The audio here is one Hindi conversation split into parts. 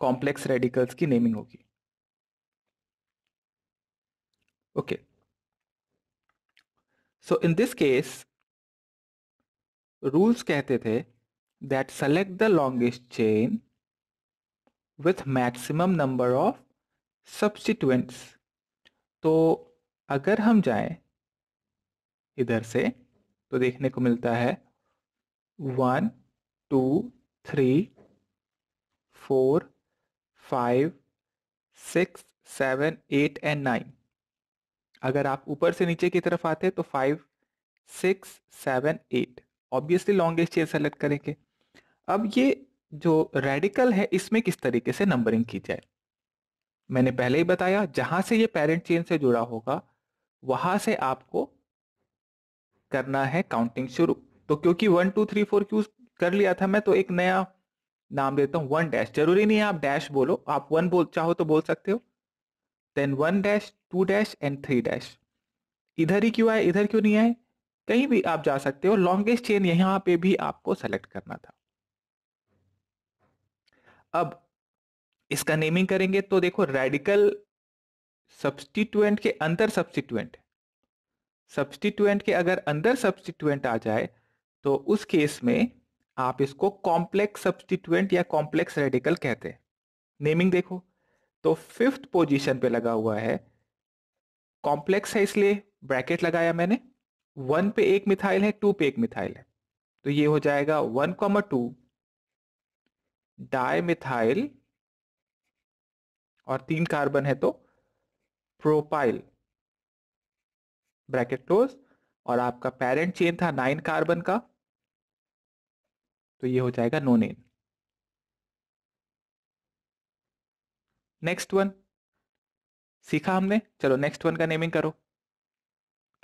कॉम्प्लेक्स रेडिकल्स की नेमिंग होगी okay so in this case rules कहते थे that select the longest chain with maximum number of substituents तो अगर हम जाए इधर से तो देखने को मिलता है one two three four five six seven eight and nine अगर आप ऊपर से नीचे की तरफ आते हैं तो five six seven eight obviously longest chain select करेंगे अब ये जो रेडिकल है इसमें किस तरीके से नंबरिंग की जाए मैंने पहले ही बताया जहां से ये पेरेंट चेन से जुड़ा होगा वहां से आपको करना है काउंटिंग शुरू तो क्योंकि वन टू थ्री फोर क्यूज कर लिया था मैं तो एक नया नाम देता हूँ वन डैश जरूरी नहीं है आप डैश बोलो आप वन बोल चाहो तो बोल सकते हो then one dash two dash and three dash इधर ही क्यों आए इधर क्यों नहीं आए कहीं भी आप जा सकते हो लॉन्गेस्ट चेन यहाँ पे भी आपको सेलेक्ट करना था अब इसका नेमिंग करेंगे तो देखो रेडिकल सब्सटीटुएंट के अंदर सब्सटीटुएंट सब्सटीटुएंट के अगर अंदर सब्सटीटुएंट आ जाए तो उस केस में आप इसको कॉम्प्लेक्स सब्सटीट्यूएंट या कॉम्प्लेक्स रेडिकल कहते हैं नेमिंग देखो तो फिफ्थ पोजीशन पे लगा हुआ है कॉम्प्लेक्स है इसलिए ब्रैकेट लगाया मैंने वन पे एक मिथाइल है टू पे एक मिथाइल है तो ये हो जाएगा वन कॉमा टू मिथाइल और तीन कार्बन है तो प्रोपाइल ब्रैकेट क्लोज और आपका पेरेंट चेन था नाइन कार्बन का तो ये हो जाएगा नो नेन नेक्स्ट वन सीखा हमने चलो नेक्स्ट वन का नेमिंग करो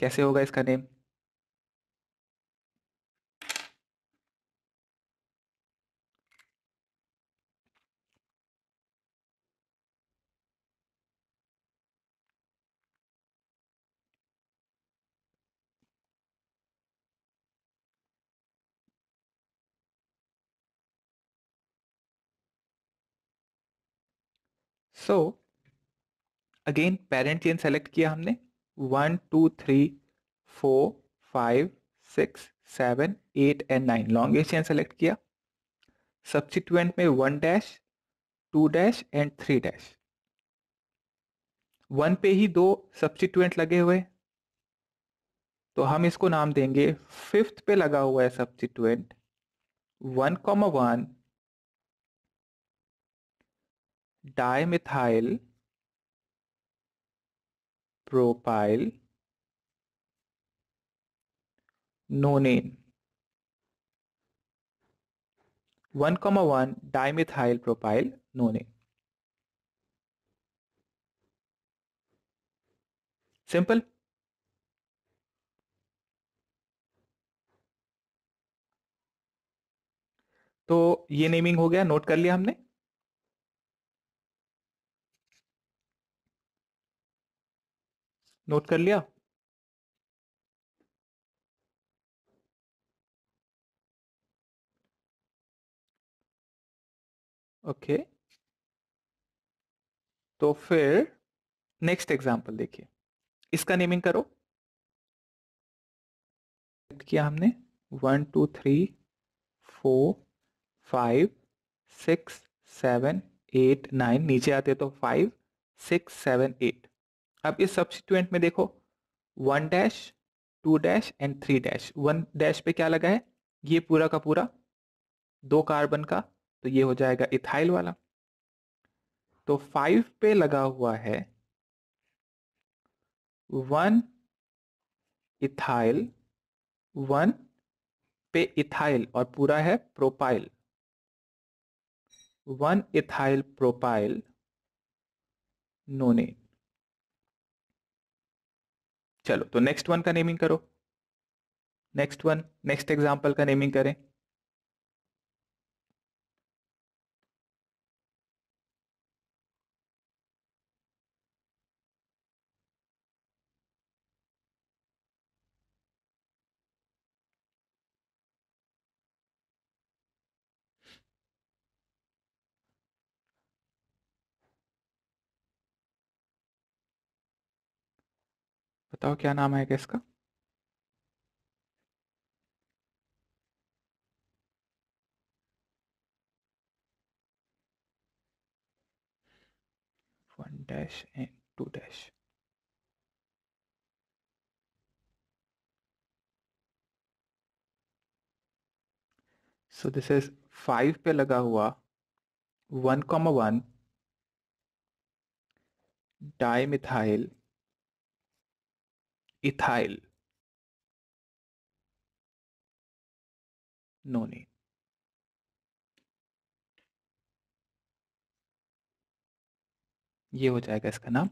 कैसे होगा इसका name so again parent chain select किया हमने one two three four five six seven eight and nine longest chain select किया सब्सिट्यूएंट में one dash two dash and three dash one पे ही दो सब्सिट्यूएंट लगे हुए तो हम इसको नाम देंगे फिफ्थ पे लगा हुआ है substituent one comma one dimethyl propyl nonane one comma one dimethyl propyl nonane simple तो ये नेमिंग हो गया नोट कर लिया हमने नोट कर लिया ओके okay. तो फिर नेक्स्ट एग्जांपल देखिए इसका नेमिंग करो किया हमने one two three four five six seven eight nine नीचे आते तो फाइव सिक्स सेवन एट अब इस सब्सिट्यूएंट में देखो one dash two dash and three dash one dash पे क्या लगा है ये पूरा का पूरा दो कार्बन का तो ये हो जाएगा इथाइल वाला तो फाइव पे लगा हुआ है वन इथाइल वन पे इथाइल और पूरा है propyl one ethyl propyl nonane चलो तो नेक्स्ट वन का नेमिंग करो नेक्स्ट वन नेक्स्ट एग्जाम्पल का नेमिंग करें बताओ क्या नाम आएगा इसका one dash and two dash so this is five पे लगा हुआ one comma one di methyl ethyl nonane ये हो जाएगा इसका नाम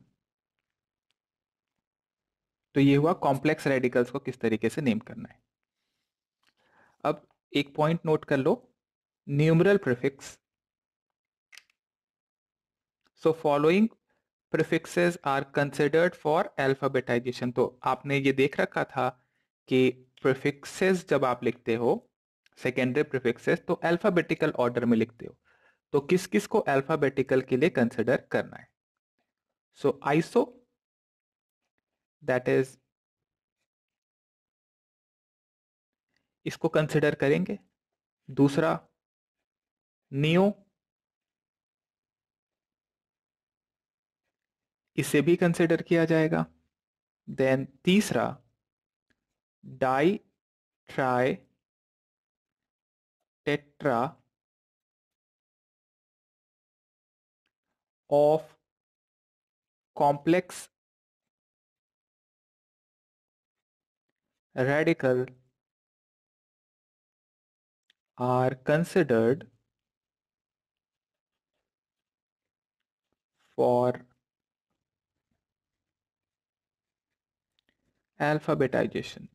तो ये हुआ कॉम्प्लेक्स रेडिकल्स को किस तरीके से नेम करना है अब एक पॉइंट नोट कर लो numeral prefix so following prefixes are considered for alphabetization तो आपने ये देख रखा था कि प्रिफिक्सेस जब आप लिखते हो सेकेंडरी प्रिफिक्सेस तो एल्फाबेटिकल ऑर्डर में लिखते हो तो किस किस को एल्फाबेटिकल के लिए कंसिडर करना है सो आइसो दैट इज इसको कंसिडर करेंगे दूसरा नियो इसे भी कंसिडर किया जाएगा देन तीसरा di tri tetra of complex radical are considered for alphabetization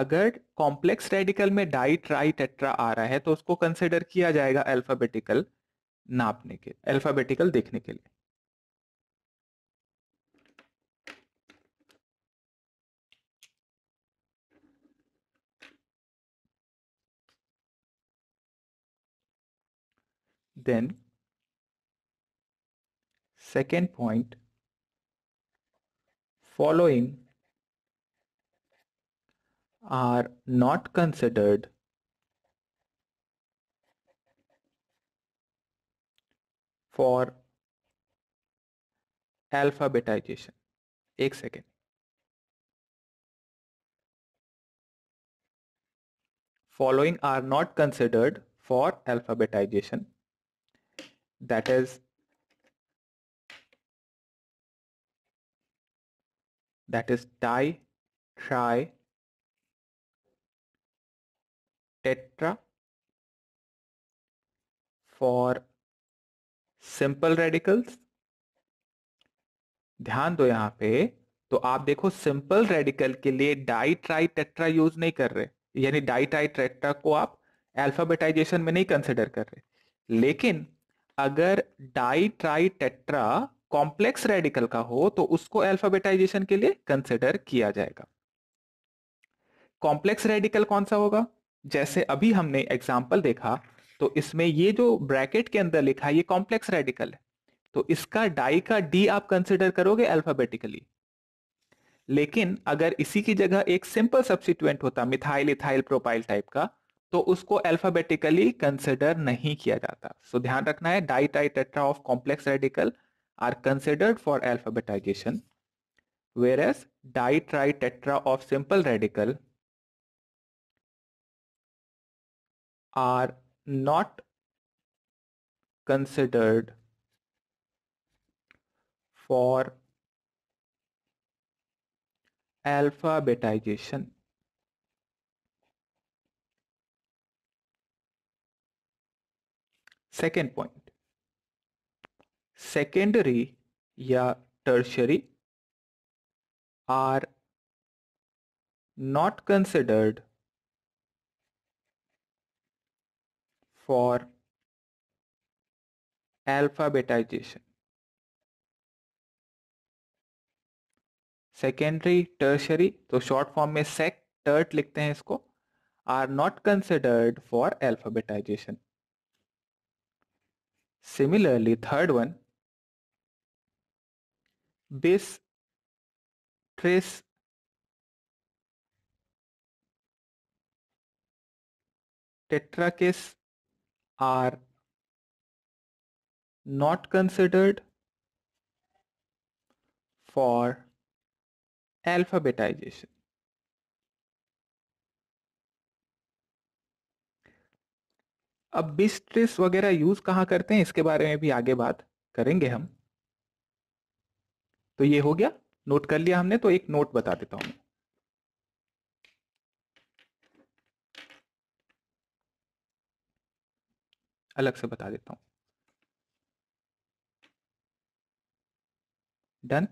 अगर कॉम्प्लेक्स रेडिकल में डाई ट्राई टेट्रा आ रहा है तो उसको कंसिडर किया जाएगा अल्फाबेटिकल नापने के अल्फाबेटिकल देखने के लिए then second point following are not considered for alphabetization एक second following are not considered for alphabetization that is that is di, tri, tetra for simple radicals ध्यान दो यहां पे तो आप देखो सिंपल रेडिकल के लिए डाई ट्राई टेट्रा यूज नहीं कर रहे यानी डाई ट्राई टेट्रा को आप एल्फाबेटाइजेशन में नहीं कंसिडर कर रहे लेकिन अगर di tri tetra complex radical का हो तो उसको अल्फाबेटाइजेशन के लिए कंसिडर किया जाएगा कॉम्प्लेक्स रेडिकल कौन सा होगा जैसे अभी हमने एग्जाम्पल देखा तो इसमें ये जो ब्रैकेट के अंदर लिखा है ये कॉम्प्लेक्स रेडिकल है तो इसका डाई का डी आप कंसिडर करोगे अल्फाबेटिकली लेकिन अगर इसी की जगह एक सिंपल सब्सिट्यूएंट होता मिथाइल इथाइल प्रोपाइल टाइप का तो उसको अल्फाबेटिकली कंसिडर नहीं किया जाता सो so, ध्यान रखना है di tri tetra of complex radical are considered for alphabetization, whereas di-tri-tetra of simple radical are not considered for alphabetization second point secondary या tertiary are not considered for alphabetization secondary tertiary तो शॉर्ट फॉर्म में सेक टर्ट लिखते हैं इसको are not considered for alphabetization similarly third one base trace tetracases are not considered for alphabetization. अब बिस्ट्रेस वगैरह यूज कहाँ करते हैं इसके बारे में भी आगे बात करेंगे हम तो ये हो गया नोट कर लिया हमने तो एक नोट बता देता हूं अलग से बता देता हूं done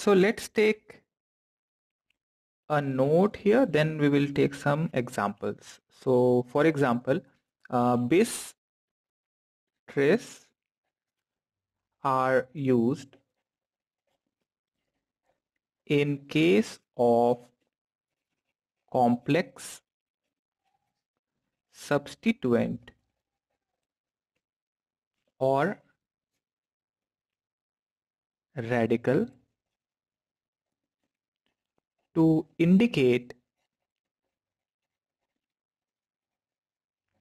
So let's take a note here, then we will take some examples. So for example, uh, bis trace are used in case of complex substituent or radical to indicate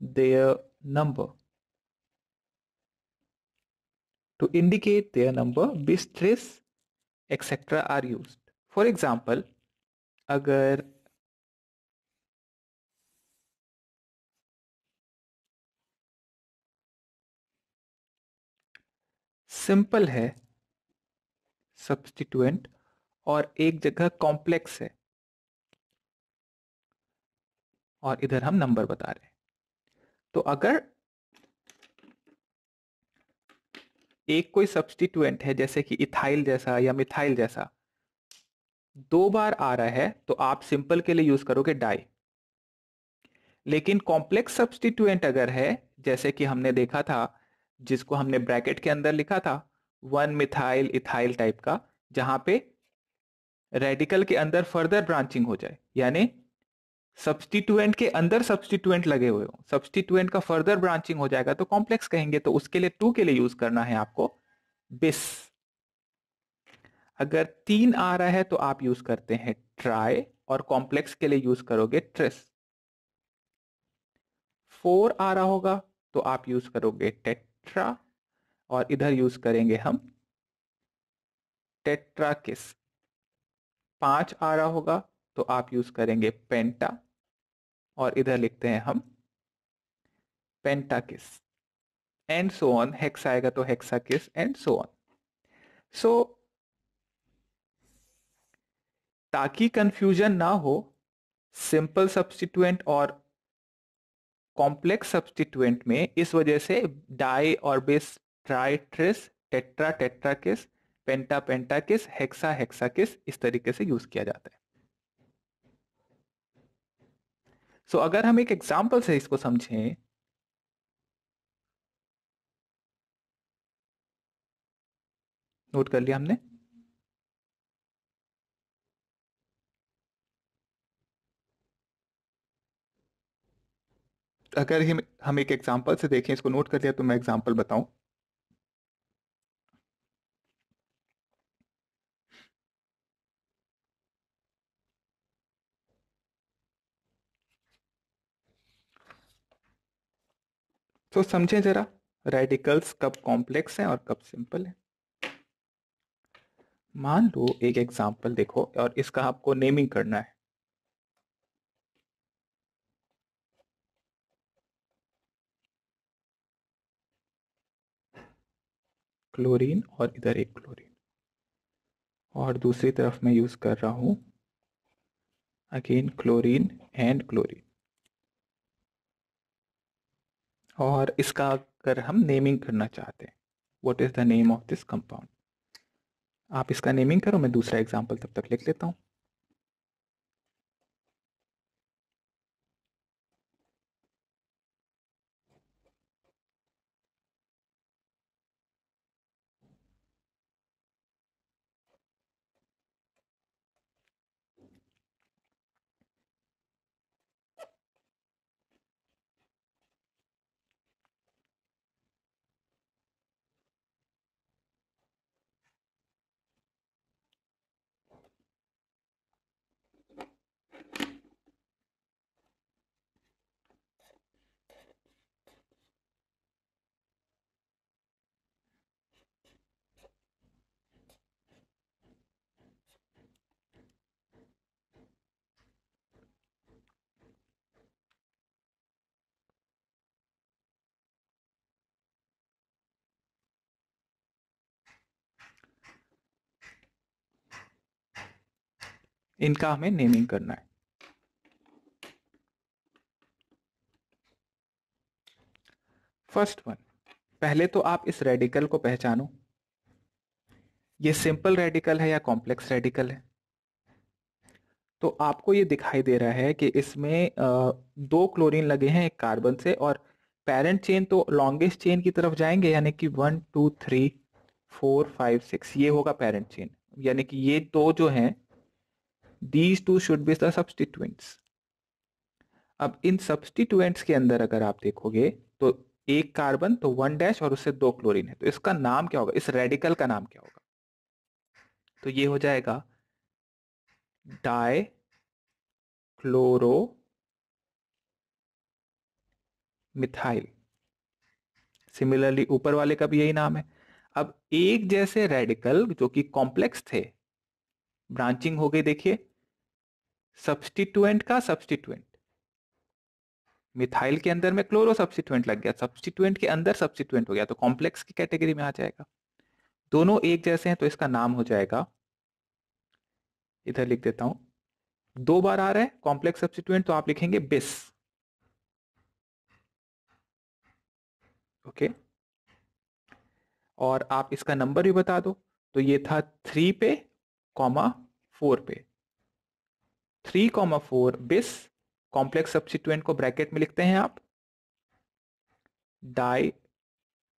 their number. To indicate their number, bistris, etc. are used. For example, agar simple hai, substituent. और एक जगह कॉम्प्लेक्स है और इधर हम नंबर बता रहे हैं तो अगर एक कोई सब्सटीट्यूएंट है जैसे कि इथाइल जैसा या मिथाइल जैसा दो बार आ रहा है तो आप सिंपल के लिए यूज करोगे डाई लेकिन कॉम्प्लेक्स सब्सटीट्यूएंट अगर है जैसे कि हमने देखा था जिसको हमने ब्रैकेट के अंदर लिखा था वन मिथाइल इथाइल टाइप का जहां पे रेडिकल के अंदर फर्दर ब्रांचिंग हो जाए यानी सब्सटीट्यूएंट के अंदर सब्सटीट्यूएंट लगे हुए हो सब्सटीट्यूएंट का फर्दर ब्रांचिंग हो जाएगा तो कॉम्प्लेक्स कहेंगे तो उसके लिए टू के लिए यूज करना है आपको बिस अगर तीन आ रहा है तो आप यूज करते हैं ट्राई और कॉम्प्लेक्स के लिए यूज करोगे ट्रिस फोर आ रहा होगा तो आप यूज करोगे टेट्रा और इधर यूज करेंगे हम टेट्रा किस पांच आ रहा होगा तो आप यूज करेंगे पेंटा और इधर लिखते हैं हम पेंटा किस एंड सो ऑन हेक्स आएगा तो हेक्सा किस एंड सो ऑन सो ताकि कंफ्यूजन ना हो सिंपल सब्सटीट्यूएंट और कॉम्प्लेक्स सब्सटीट्यूएंट में इस वजह से डाई और बेस ट्राइट्रिस टेट्रा टेट्रा किस पेंटा पेंटा किस हेक्सा हेक्सा किस इस तरीके से यूज किया जाता है सो so, अगर हम एक एग्जाम्पल से इसको समझें नोट कर लिया हमने अगर हम एक एग्जाम्पल से देखें इसको नोट कर लिया तो मैं एग्जाम्पल बताऊं तो समझें जरा रेडिकल्स कब कॉम्प्लेक्स हैं और कब सिंपल हैं मान लो एक एग्जांपल देखो और इसका आपको नेमिंग करना है क्लोरीन और इधर एक क्लोरीन और दूसरी तरफ मैं यूज़ कर रहा हूं अगेन क्लोरीन एंड क्लोरीन और इसका अगर हम नेमिंग करना चाहते हैं what is the name of this compound आप इसका नेमिंग करो मैं दूसरा एग्जाम्पल तब तक लिख लेता हूँ इनका हमें नेमिंग करना है फर्स्ट वन पहले तो आप इस रेडिकल को पहचानो ये सिंपल रेडिकल है या कॉम्प्लेक्स रेडिकल है तो आपको ये दिखाई दे रहा है कि इसमें दो क्लोरीन लगे हैं एक कार्बन से और पेरेंट चेन तो लॉन्गेस्ट चेन की तरफ जाएंगे यानी कि one two three four five six ये होगा पेरेंट चेन यानी कि ये दो तो जो हैं these two should be the अब इन सब्सटीट्यूएंट्स के अंदर अगर आप देखोगे तो एक कार्बन तो वन डैश और उससे दो क्लोरीन है तो इसका नाम क्या होगा इस रेडिकल का नाम क्या होगा तो ये हो जाएगा डाई क्लोरो मिथाइल सिमिलरली ऊपर वाले का भी यही नाम है अब एक जैसे रेडिकल जो कि कॉम्प्लेक्स थे ब्रांचिंग हो गई देखिए सब्सटीटुएंट का सब्सटीटुएंट मिथाइल के अंदर में क्लोरो सब्सटीटुएंट लग गया सब्सटीटुएंट के अंदर सब्सटीटुएंट हो गया तो कॉम्प्लेक्स की कैटेगरी में आ जाएगा दोनों एक जैसे हैं तो इसका नाम हो जाएगा इधर लिख देता हूं दो बार आ रहा है कॉम्प्लेक्स सब्सटीटुएंट तो आप लिखेंगे बिस ओके okay. और आप इसका नंबर भी बता दो तो ये था थ्री पे कॉमा फोर पे three comma four bis complex substituent को ब्रैकेट में लिखते हैं आप डाई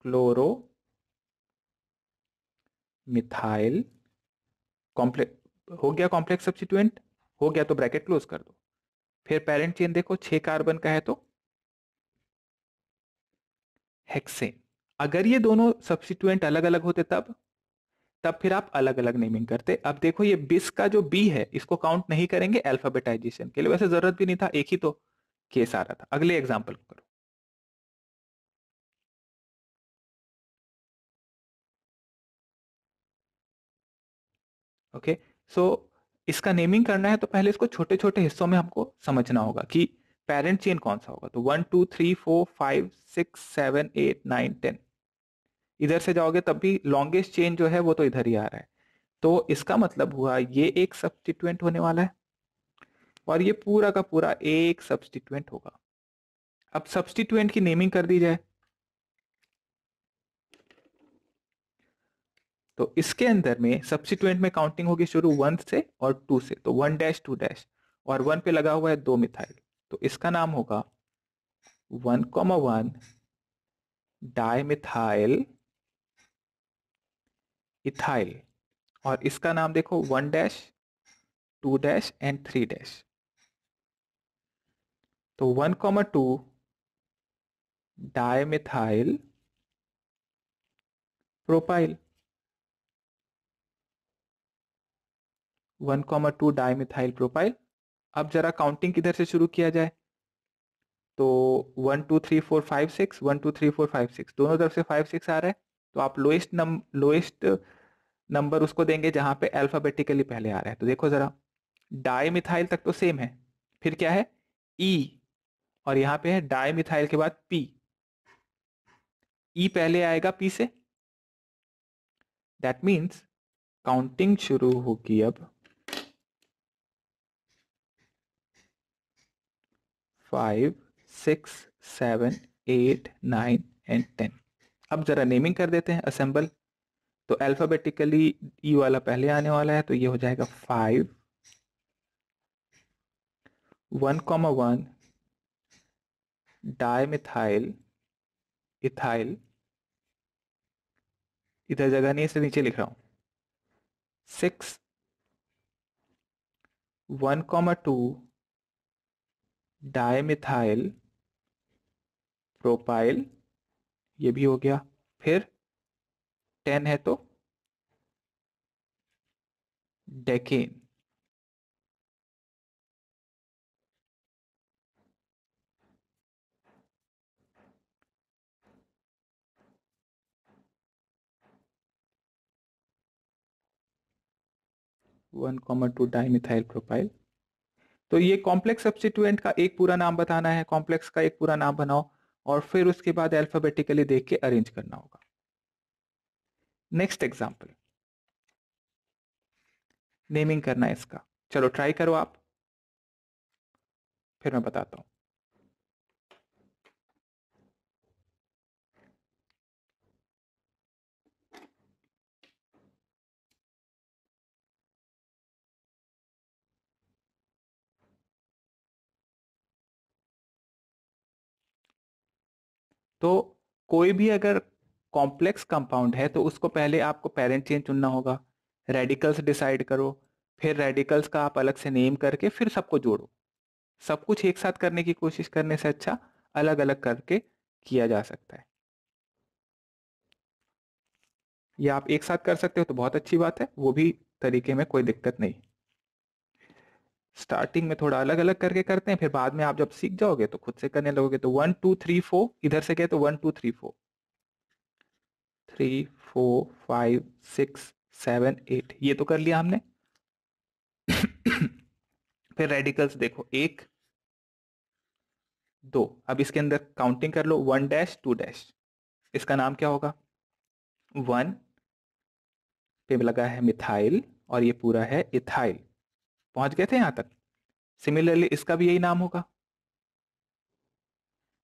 क्लोरो मिथाइल कॉम्प्लेक्स हो गया कॉम्प्लेक्स सब्सिट्यूएंट हो गया तो ब्रैकेट क्लोज कर दो फिर पेरेंट चेन देखो छह कार्बन का है तो हेक्सेन अगर ये दोनों सब्सिट्यूएंट अलग अलग होते तब तब फिर आप अलग अलग नेमिंग करते अब देखो ये बिस का जो बी है इसको काउंट नहीं करेंगे एल्फाबेटाइजेशन के लिए वैसे जरूरत भी नहीं था एक ही तो केस आ रहा था अगले एग्जाम्पल को करो ओके सो इसका नेमिंग करना है तो पहले इसको छोटे छोटे हिस्सों में हमको समझना होगा कि पेरेंट चेन कौन सा होगा तो one two three four five six seven eight nine ten इधर से जाओगे तब भी लॉन्गेस्ट चेन जो है वो तो इधर ही आ रहा है तो इसका मतलब हुआ ये एक सब्सटीट्यूएंट होने वाला है और ये पूरा का पूरा एक सब्सटीट्यूएंट होगा अब सब्सटीट्यूएंट की नेमिंग कर दी जाए तो इसके अंदर में सब्सिट्यूएंट में काउंटिंग होगी शुरू वन से और टू से तो वन डैश टू डैश और वन पे लगा हुआ है दो मिथाइल तो इसका नाम होगा one comma one di methyl ethyl और इसका नाम देखो one dash two dash and three dash तो one comma two dimethyl propyl one comma two dimethyl propyl अब जरा काउंटिंग किधर से शुरू किया जाए तो one two three four five six one two three four five six दोनों तरफ से फाइव सिक्स आ रहा है तो आप लोएस्ट नम लोएस्ट नंबर उसको देंगे जहां पे अल्फाबेटिकली पहले आ रहा है तो देखो जरा डाई मिथाइल तक तो सेम है फिर क्या है ई e, और यहां पे है डाई मिथाइल के बाद पी ई e पहले आएगा P say that means counting शुरू होगी अब five six seven eight nine and ten अब ज़रा नेमिंग कर देते हैं असेंबल तो अल्फ़ाबेटिकली ई e वाला पहले आने वाला है तो ये हो जाएगा five one comma one dimethyl ethyl इधर जगह नहीं इसे नीचे लिख रहा हूं six one comma two dimethyl propyl ये भी हो गया फिर टेन है तो decane one comma two dimethyl propyl तो ये कॉम्प्लेक्स सब्सिट्यूएंट का एक पूरा नाम बताना है कॉम्प्लेक्स का एक पूरा नाम बनाओ और फिर उसके बाद अल्फाबेटिकली देख के अरेंज करना होगा नेक्स्ट एग्जाम्पल नेमिंग करना है इसका चलो ट्राई करो आप फिर मैं बताता हूं तो कोई भी अगर कॉम्प्लेक्स कंपाउंड है तो उसको पहले आपको पेरेंट चेन चुनना होगा रेडिकल्स डिसाइड करो फिर रेडिकल्स का आप अलग से नेम करके फिर सबको जोड़ो सब कुछ एक साथ करने की कोशिश करने से अच्छा अलग अलग करके किया जा सकता है या आप एक साथ कर सकते हो तो बहुत अच्छी बात है वो भी तरीके में कोई दिक्कत नहीं स्टार्टिंग में थोड़ा अलग अलग करके करते हैं फिर बाद में आप जब सीख जाओगे तो खुद से करने लगोगे तो वन टू थ्री फोर इधर से गए तो one two three four three four five six seven eight ये तो कर लिया हमने फिर रेडिकल्स देखो एक दो अब इसके अंदर काउंटिंग कर लो वन डैश टू डैश इसका नाम क्या होगा वन पे लगा है मिथाइल और ये पूरा है इथाइल पहुंच गए थे यहां तक सिमिलरली इसका भी यही नाम होगा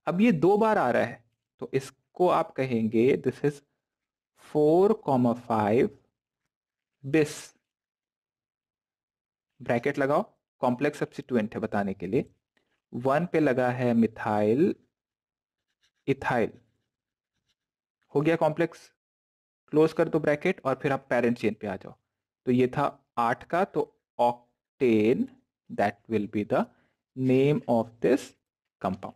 अब ये दो बार आ रहा है तो इसको आप कहेंगे this is four comma five bis bracket लगाओ कॉम्प्लेक्स सब्सिट्यूएंट है बताने के लिए वन पे लगा है मिथाइल इथाइल हो गया कॉम्प्लेक्स क्लोज कर दो ब्रैकेट और फिर आप पेरेंट चेन पे आ जाओ तो ये था आठ का तो ऑक octane that will be the name of this compound.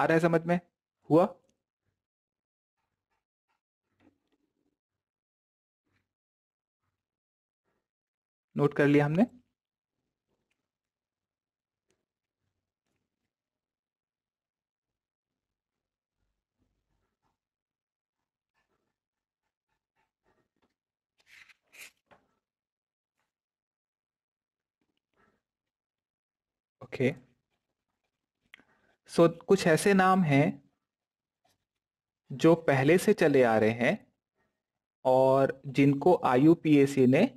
आ रहा है समझ में हुआ नोट कर लिया हमने ओके okay. सो so, कुछ ऐसे नाम हैं जो पहले से चले आ रहे हैं और जिनको आई ने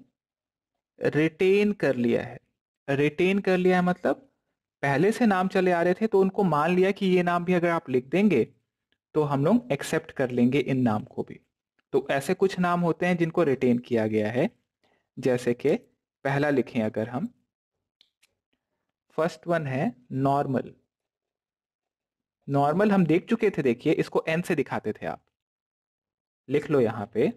रिटेन कर लिया है रिटेन कर लिया है मतलब पहले से नाम चले आ रहे थे तो उनको मान लिया कि ये नाम भी अगर आप लिख देंगे तो हम लोग एक्सेप्ट कर लेंगे इन नाम को भी तो ऐसे कुछ नाम होते हैं जिनको रिटेन किया गया है जैसे कि पहला लिखें अगर हम फर्स्ट वन है नॉर्मल नॉर्मल हम देख चुके थे देखिए इसको एन से दिखाते थे आप लिख लो यहां पे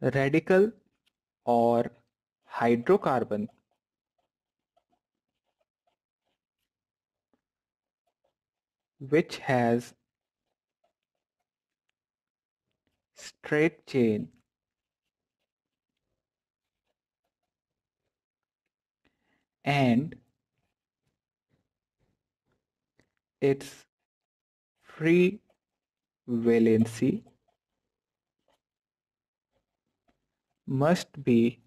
radical or hydrocarbon which has straight chain and its free valency must be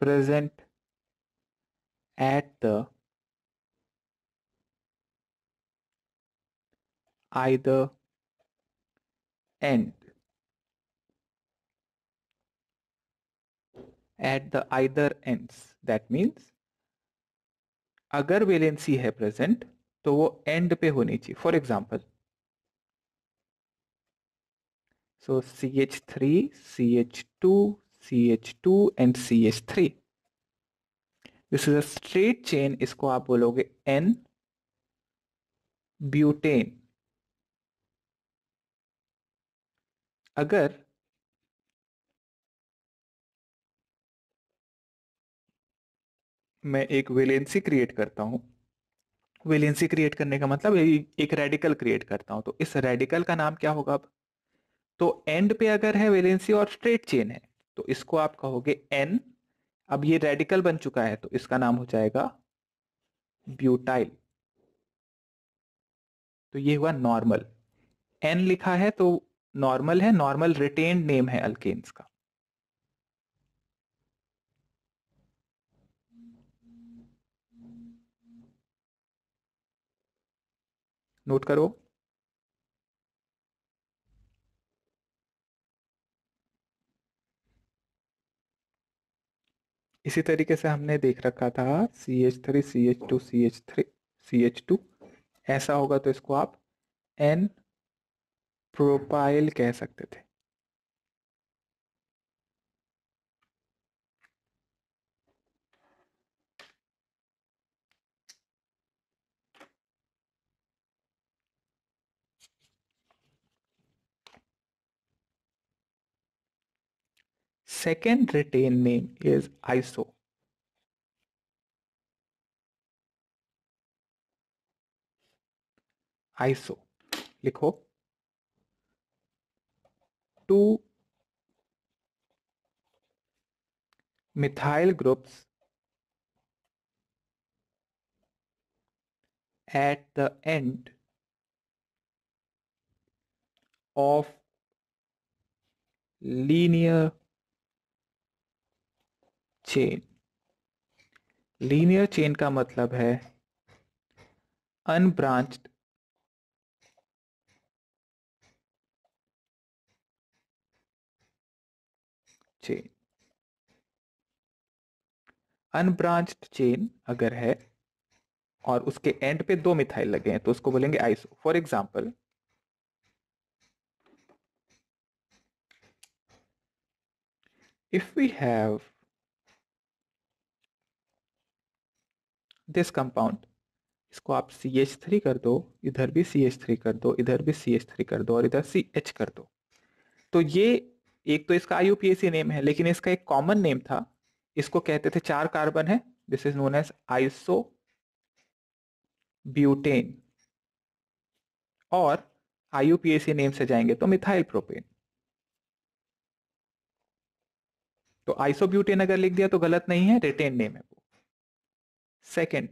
present at the either end at the either ends that means अगर वेलेंसी है प्रेजेंट तो वो एंड पे होनी चाहिए for example So CH3, CH2, CH2 and CH3. This is a straight chain इसको आप बोलोगे N ब्यूटेन अगर मैं एक वेलेंसी क्रिएट करता हूं वेलेंसी क्रिएट करने का मतलब एक रेडिकल क्रिएट करता हूं तो इस रेडिकल का नाम क्या होगा अब तो एंड पे अगर है वेलेंसी और स्ट्रेट चेन है तो इसको आप कहोगे एन अब ये रेडिकल बन चुका है तो इसका नाम हो जाएगा ब्यूटाइल तो ये हुआ नॉर्मल एन लिखा है तो नॉर्मल है नॉर्मल रिटेन्ड नेम है अल्केन्स का नोट करो इसी तरीके से हमने देख रखा था C H three C H two C H three C H two ऐसा होगा तो इसको आप एन प्रोपाइल कह सकते थे second retain name is ISO. ISO लिखो two methyl groups at the end of linear chain linear chain का मतलब है अनब्रांच्ड चेन अनब्रांच्ड चेन अगर है और उसके एंड पे दो मिथाइल लगे हैं तो उसको बोलेंगे iso for example if we have this compound इसको आप सी एच थ्री कर दो इधर भी सी एच थ्री कर दो इधर भी सी एच थ्री कर दो और इधर सी एच कर दो तो ये एक तो इसका आई पी नेम है लेकिन इसका एक कॉमन नेम था इसको कहते थे चार कार्बन है this is known as iso butane और आई नेम से जाएंगे तो मिथाइल प्रोपेन तो आइसो ब्यूटेन अगर लिख दिया तो गलत नहीं है रिटेन नेम है वो सेकेंड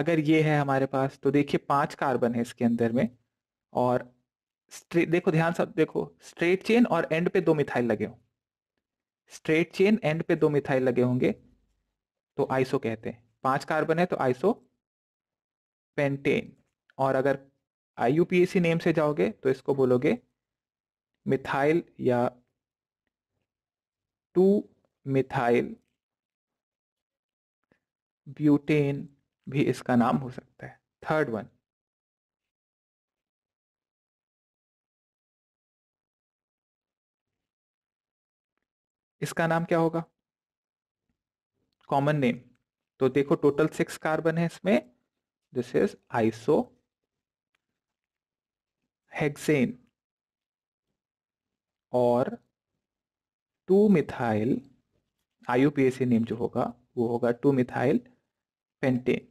अगर ये है हमारे पास तो देखिए पांच कार्बन है इसके अंदर में और स्ट्रेट देखो ध्यान से देखो स्ट्रेट चेन और एंड पे दो मिथाइल लगे हों स्ट्रेट चेन एंड पे दो मिथाइल लगे होंगे तो आइसो कहते हैं पांच कार्बन है तो आइसो पेंटेन और अगर आई नेम से जाओगे तो इसको बोलोगे मिथाइल या टू मिथाइल ब्यूटेन भी इसका नाम हो सकता है थर्ड वन इसका नाम क्या होगा कॉमन नेम तो देखो टोटल सिक्स कार्बन है इसमें दिस इज आइसो हेक्सेन और टू मिथाइल आई नेम जो होगा वो होगा टू मिथाइल पेंटेन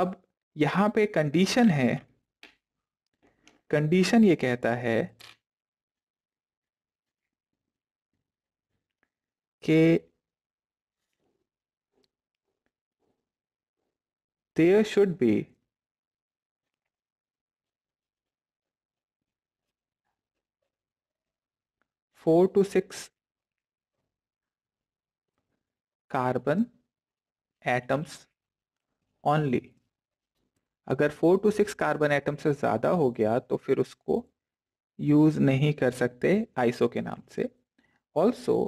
अब यहां पे कंडीशन है कंडीशन ये कहता है कि there should be four to six carbon atoms only अगर four to six carbon atom से ज्यादा हो गया तो फिर उसको यूज नहीं कर सकते आइसो के नाम से also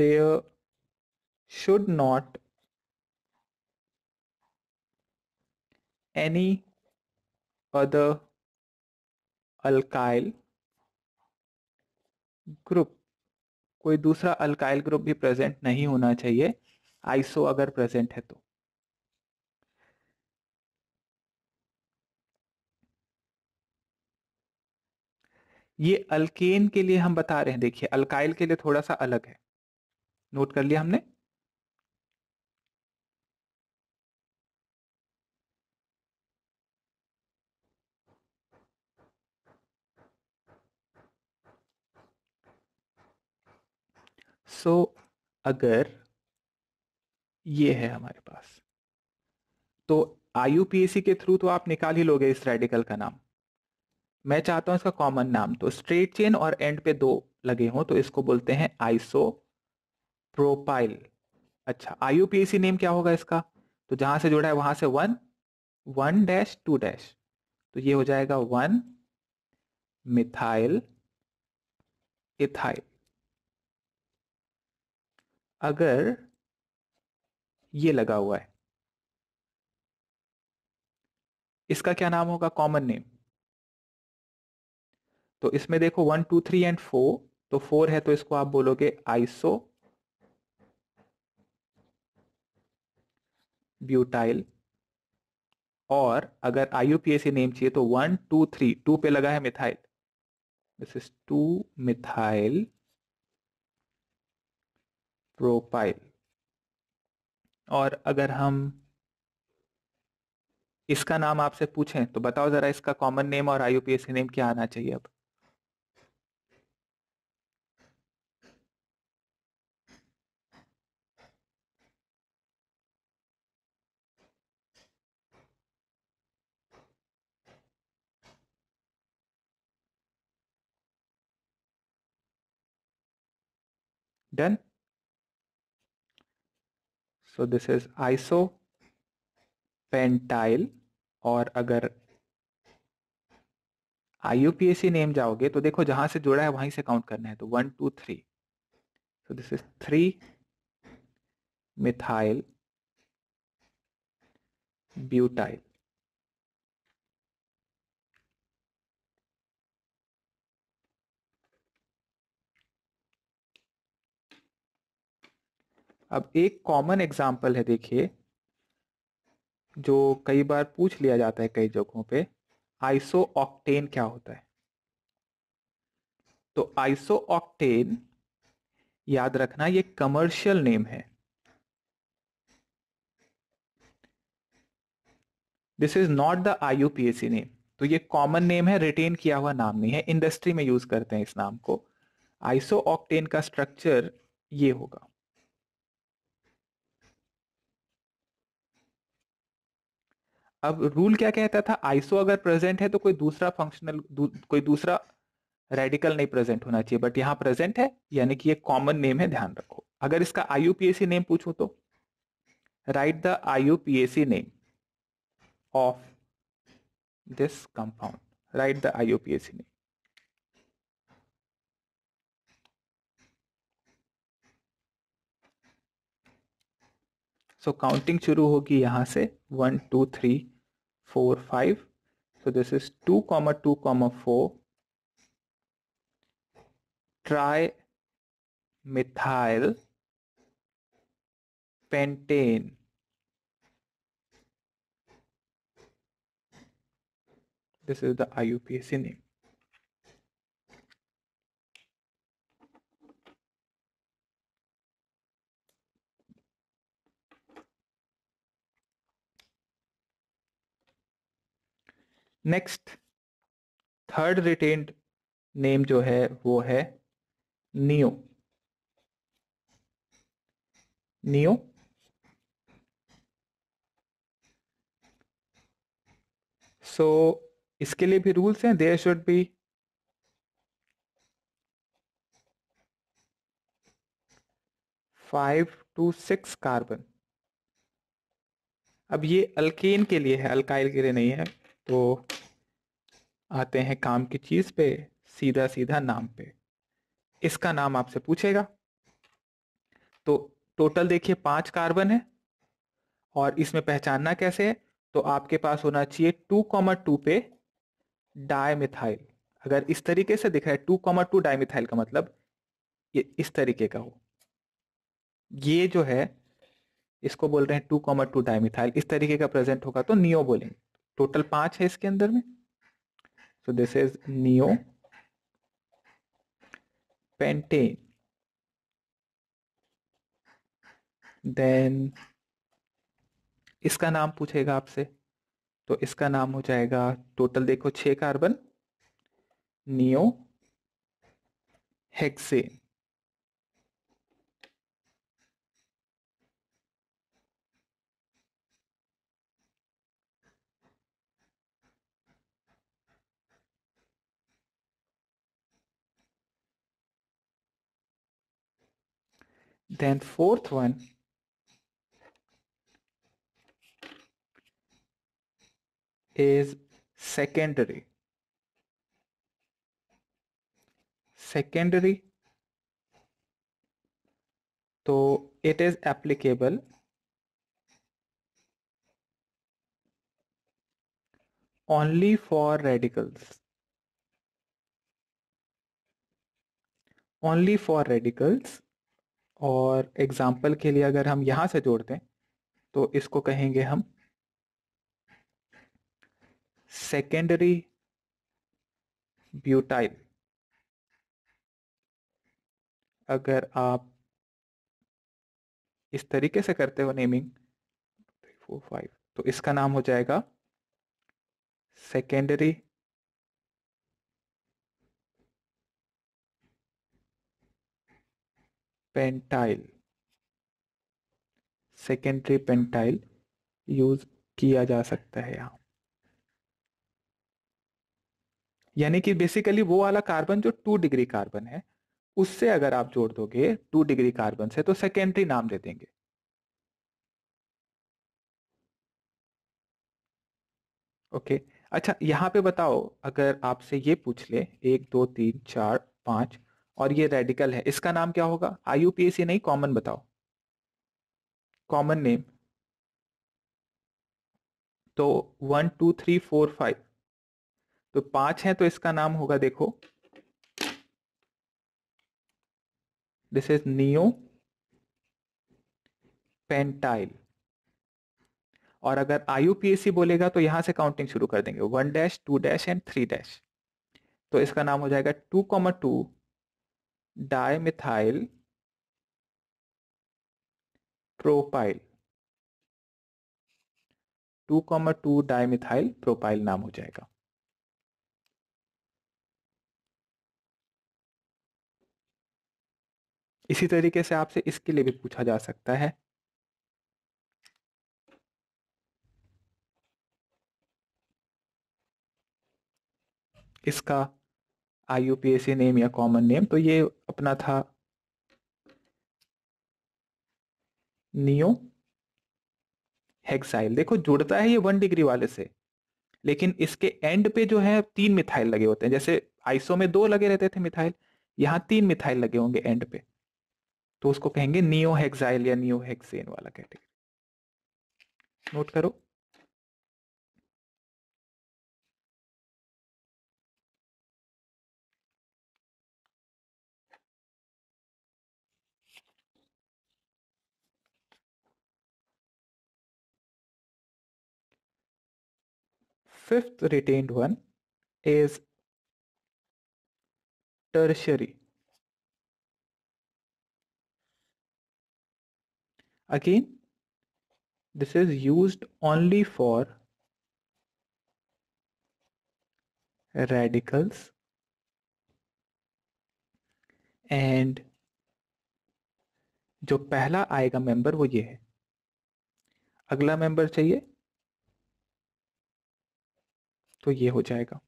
they should not any other alkyl group कोई दूसरा अल्काइल ग्रुप भी प्रेजेंट नहीं होना चाहिए आइसो अगर प्रेजेंट है तो ये अल्केन के लिए हम बता रहे हैं देखिए अल्काइल के लिए थोड़ा सा अलग है नोट कर लिया हमने सो अगर ये है हमारे पास तो आई के थ्रू तो आप निकाल ही लोगे इस रेडिकल का नाम मैं चाहता हूं इसका कॉमन नाम तो स्ट्रेट चेन और एंड पे दो लगे हों तो इसको बोलते हैं आइसो प्रोपाइल अच्छा आई नेम क्या होगा इसका तो जहां से जुड़ा है वहां से one one dash two dash तो ये हो जाएगा वन मिथाइल इथाइल अगर ये लगा हुआ है इसका क्या नाम होगा कॉमन नेम तो इसमें देखो one two three and four तो फोर है तो इसको आप बोलोगे आइसो ब्यूटाइल और अगर आईयूपीएसी नेम चाहिए तो वन टू थ्री टू पे लगा है methyl this is two methyl propyl और अगर हम इसका नाम आपसे पूछें तो बताओ ज़रा इसका कॉमन नेम और आईयूपीएसी नेम क्या आना चाहिए अब done so this is pentyl और अगर आई नेम जाओगे तो देखो जहां से जुड़ा है वहीं से काउंट करना है तो one two three so this is three methyl butyl अब एक कॉमन एग्जाम्पल है देखिए जो कई बार पूछ लिया जाता है कई जगहों पे आइसो ऑक्टेन क्या होता है तो आइसो ऑक्टेन याद रखना ये कमर्शियल नेम है this is not the IUPAC name तो ये कॉमन नेम है रिटेन किया हुआ नाम नहीं है इंडस्ट्री में यूज करते हैं इस नाम को आइसो ऑक्टेन का स्ट्रक्चर ये होगा अब रूल क्या कहता था आइसो अगर प्रेजेंट है तो कोई दूसरा फंक्शनल दू, कोई दूसरा रेडिकल नहीं प्रेजेंट होना चाहिए बट यहाँ प्रेजेंट है यानी कि ये कॉमन नेम है ध्यान रखो अगर इसका आईयूपीएसी नेम पूछो तो write the IUPAC name of this compound write the IUPAC name so counting शुरू होगी यहाँ से one two three four five so this is two comma two comma four tri methyl pentane this this is the see name next third retained name जो है वो है नियो नियो सो so, इसके लिए भी रूल्स हैं there should be five to six carbon अब ये अल्केन के लिए है अल्काइल के लिए नहीं है तो आते हैं काम की चीज़ पे सीधा सीधा नाम पे इसका नाम आपसे पूछेगा तो टोटल देखिए पांच कार्बन है और इसमें पहचानना कैसे है तो आपके पास होना चाहिए टू कॉमर टू पे डायमिथाइल अगर इस तरीके से दिख रहा है टू कॉमर टू डायमिथाइल का मतलब ये इस तरीके का हो ये जो है इसको बोल रहे हैं टू कॉमर टू डायमिथाइल इस तरीके का प्रेजेंट होगा तो नियो बोलेंगे टोटल पांच है इसके अंदर में so this is neo pentane then इसका नाम पूछेगा आपसे तो इसका नाम हो जाएगा टोटल देखो छह carbon neo hexane Then fourth one, is secondary. Secondary. So it is applicable only for radicals. Only for radicals और एग्जाम्पल के लिए अगर हम यहाँ से जोड़ते हैं तो इसको कहेंगे हम सेकेंडरी ब्यूटाइल अगर आप इस तरीके से करते हो नेमिंग थ्री फोर फाइव तो इसका नाम हो जाएगा secondary pentyl secondary pentyl use किया जा सकता है यहां यानी कि बेसिकली वो वाला कार्बन जो टू डिग्री कार्बन है उससे अगर आप जोड़ दोगे टू डिग्री कार्बन से तो सेकेंडरी नाम दे देंगे ओके अच्छा यहां पे बताओ अगर आपसे ये पूछ ले एक दो तीन चार पांच और ये रेडिकल है इसका नाम क्या होगा आई नहीं कॉमन बताओ कॉमन नेम तो one two three four five तो पांच है तो इसका नाम होगा देखो दिस इज नियो पेंटाइल और अगर आई बोलेगा तो यहां से काउंटिंग शुरू कर देंगे one dash two dash and three dash तो इसका नाम हो जाएगा two comma two dimethyl propyl two comma two dimethyl propyl नाम हो जाएगा इसी तरीके से आपसे इसके लिए भी पूछा जा सकता है इसका आई नेम या कॉमन नेम तो ये अपना था नियो हेक्साइल देखो जुड़ता है ये वन डिग्री वाले से लेकिन इसके एंड पे जो है तीन मिथाइल लगे होते हैं जैसे आइसो में दो लगे रहते थे मिथाइल यहां तीन मिथाइल लगे होंगे एंड पे तो उसको कहेंगे नियो हेक्साइल या नियो हेक्सेन वाला कैटेगरी नोट करो fifth retained one is tertiary. Again, this is used only for radicals and जो पहला आएगा मेंबर वो ये है अगला मेंबर चाहिए तो ये हो जाएगा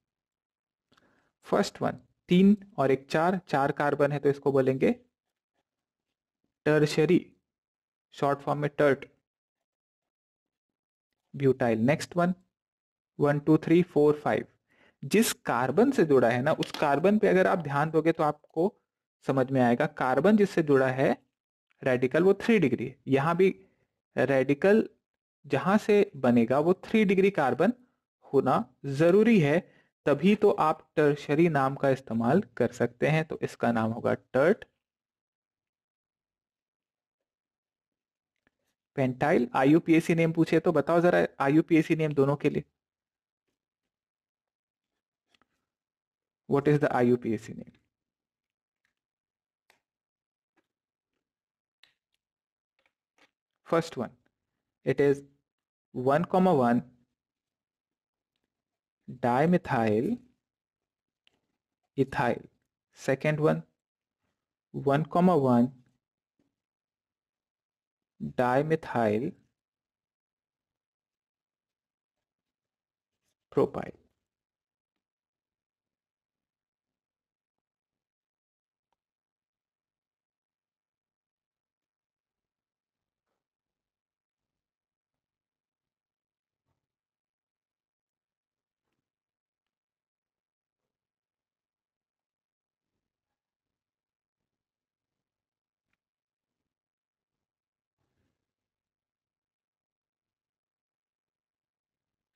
फर्स्ट वन तीन और एक चार चार कार्बन है तो इसको बोलेंगे टर्शरी शॉर्ट फॉर्म में tert butyl next one one two three four five जिस कार्बन से जुड़ा है ना उस कार्बन पे अगर आप ध्यान दोगे तो आपको समझ में आएगा कार्बन जिससे जुड़ा है रेडिकल वो थ्री डिग्री यहां भी रेडिकल जहां से बनेगा वो थ्री डिग्री कार्बन होना ज़रूरी है तभी तो आप टर्शरी नाम का इस्तेमाल कर सकते हैं तो इसका नाम होगा टर्ट पेंटाइल आईयूपीएससी नेम पूछे तो बताओ जरा आईयूपीएससी नेम दोनों के लिए U P S C name first one it is one comma one dimethyl ethyl second one 1 comma 1 dimethyl propyl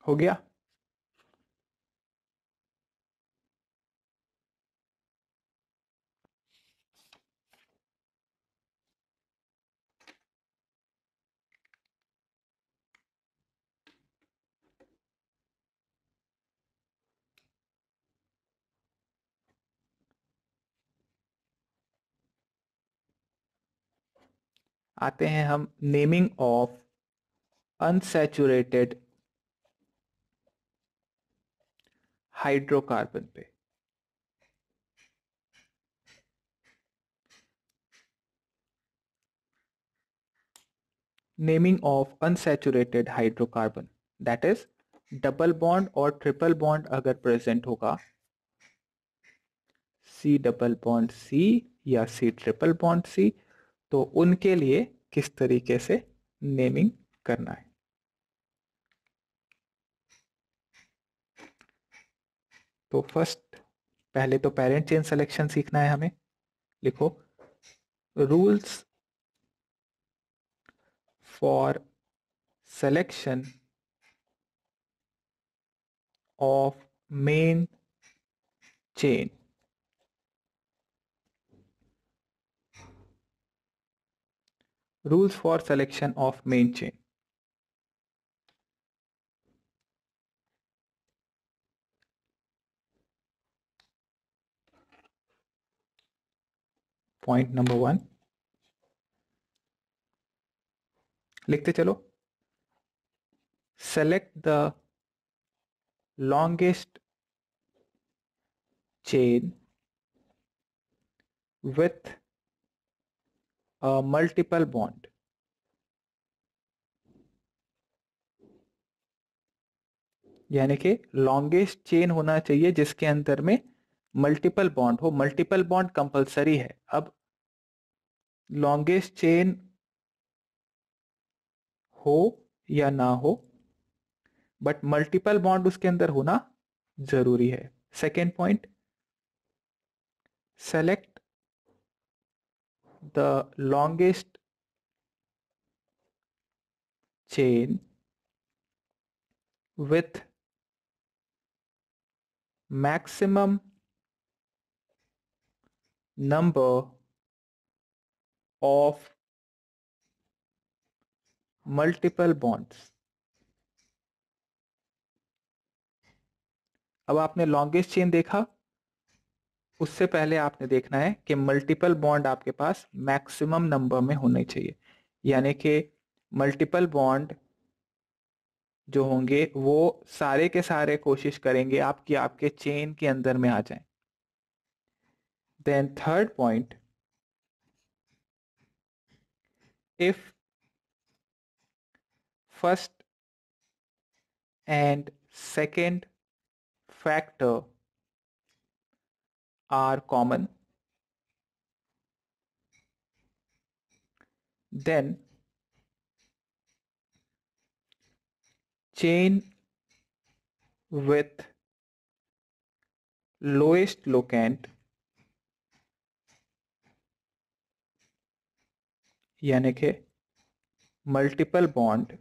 हो गया आते हैं हम नेमिंग ऑफ अनसेचुरेटेड हाइड्रोकार्बन पे naming of unsaturated hydrocarbon that is double bond और ट्रिपल बॉन्ड अगर प्रेजेंट होगा सी डबल बॉन्ड सी या सी ट्रिपल बॉन्ड सी तो उनके लिए किस तरीके से नेमिंग करना है तो फर्स्ट पहले तो पेरेंट चेन सिलेक्शन सीखना है हमें लिखो rules for selection of main chain rules for selection of main chain point number one लिखते चलो select the longest chain with a multiple bond यानी कि लॉन्गेस्ट चेन होना चाहिए जिसके अंदर में मल्टीपल बॉन्ड हो मल्टीपल बॉन्ड कंपलसरी है अब लॉन्गेस्ट चेन हो या ना हो बट मल्टीपल बॉन्ड उसके अंदर होना जरूरी है second point select the longest chain with maximum number of multiple bonds अब आपने लॉन्गेस्ट चेन देखा उससे पहले आपने देखना है कि मल्टीपल बॉन्ड आपके पास मैक्सिमम नंबर में होने चाहिए यानी कि मल्टीपल बॉन्ड जो होंगे वो सारे के सारे कोशिश करेंगे आप कि आपके चेन के अंदर में आ जाएं Then third point, if first and second factor are common then chain with lowest locand यानी कि मल्टीपल बॉन्ड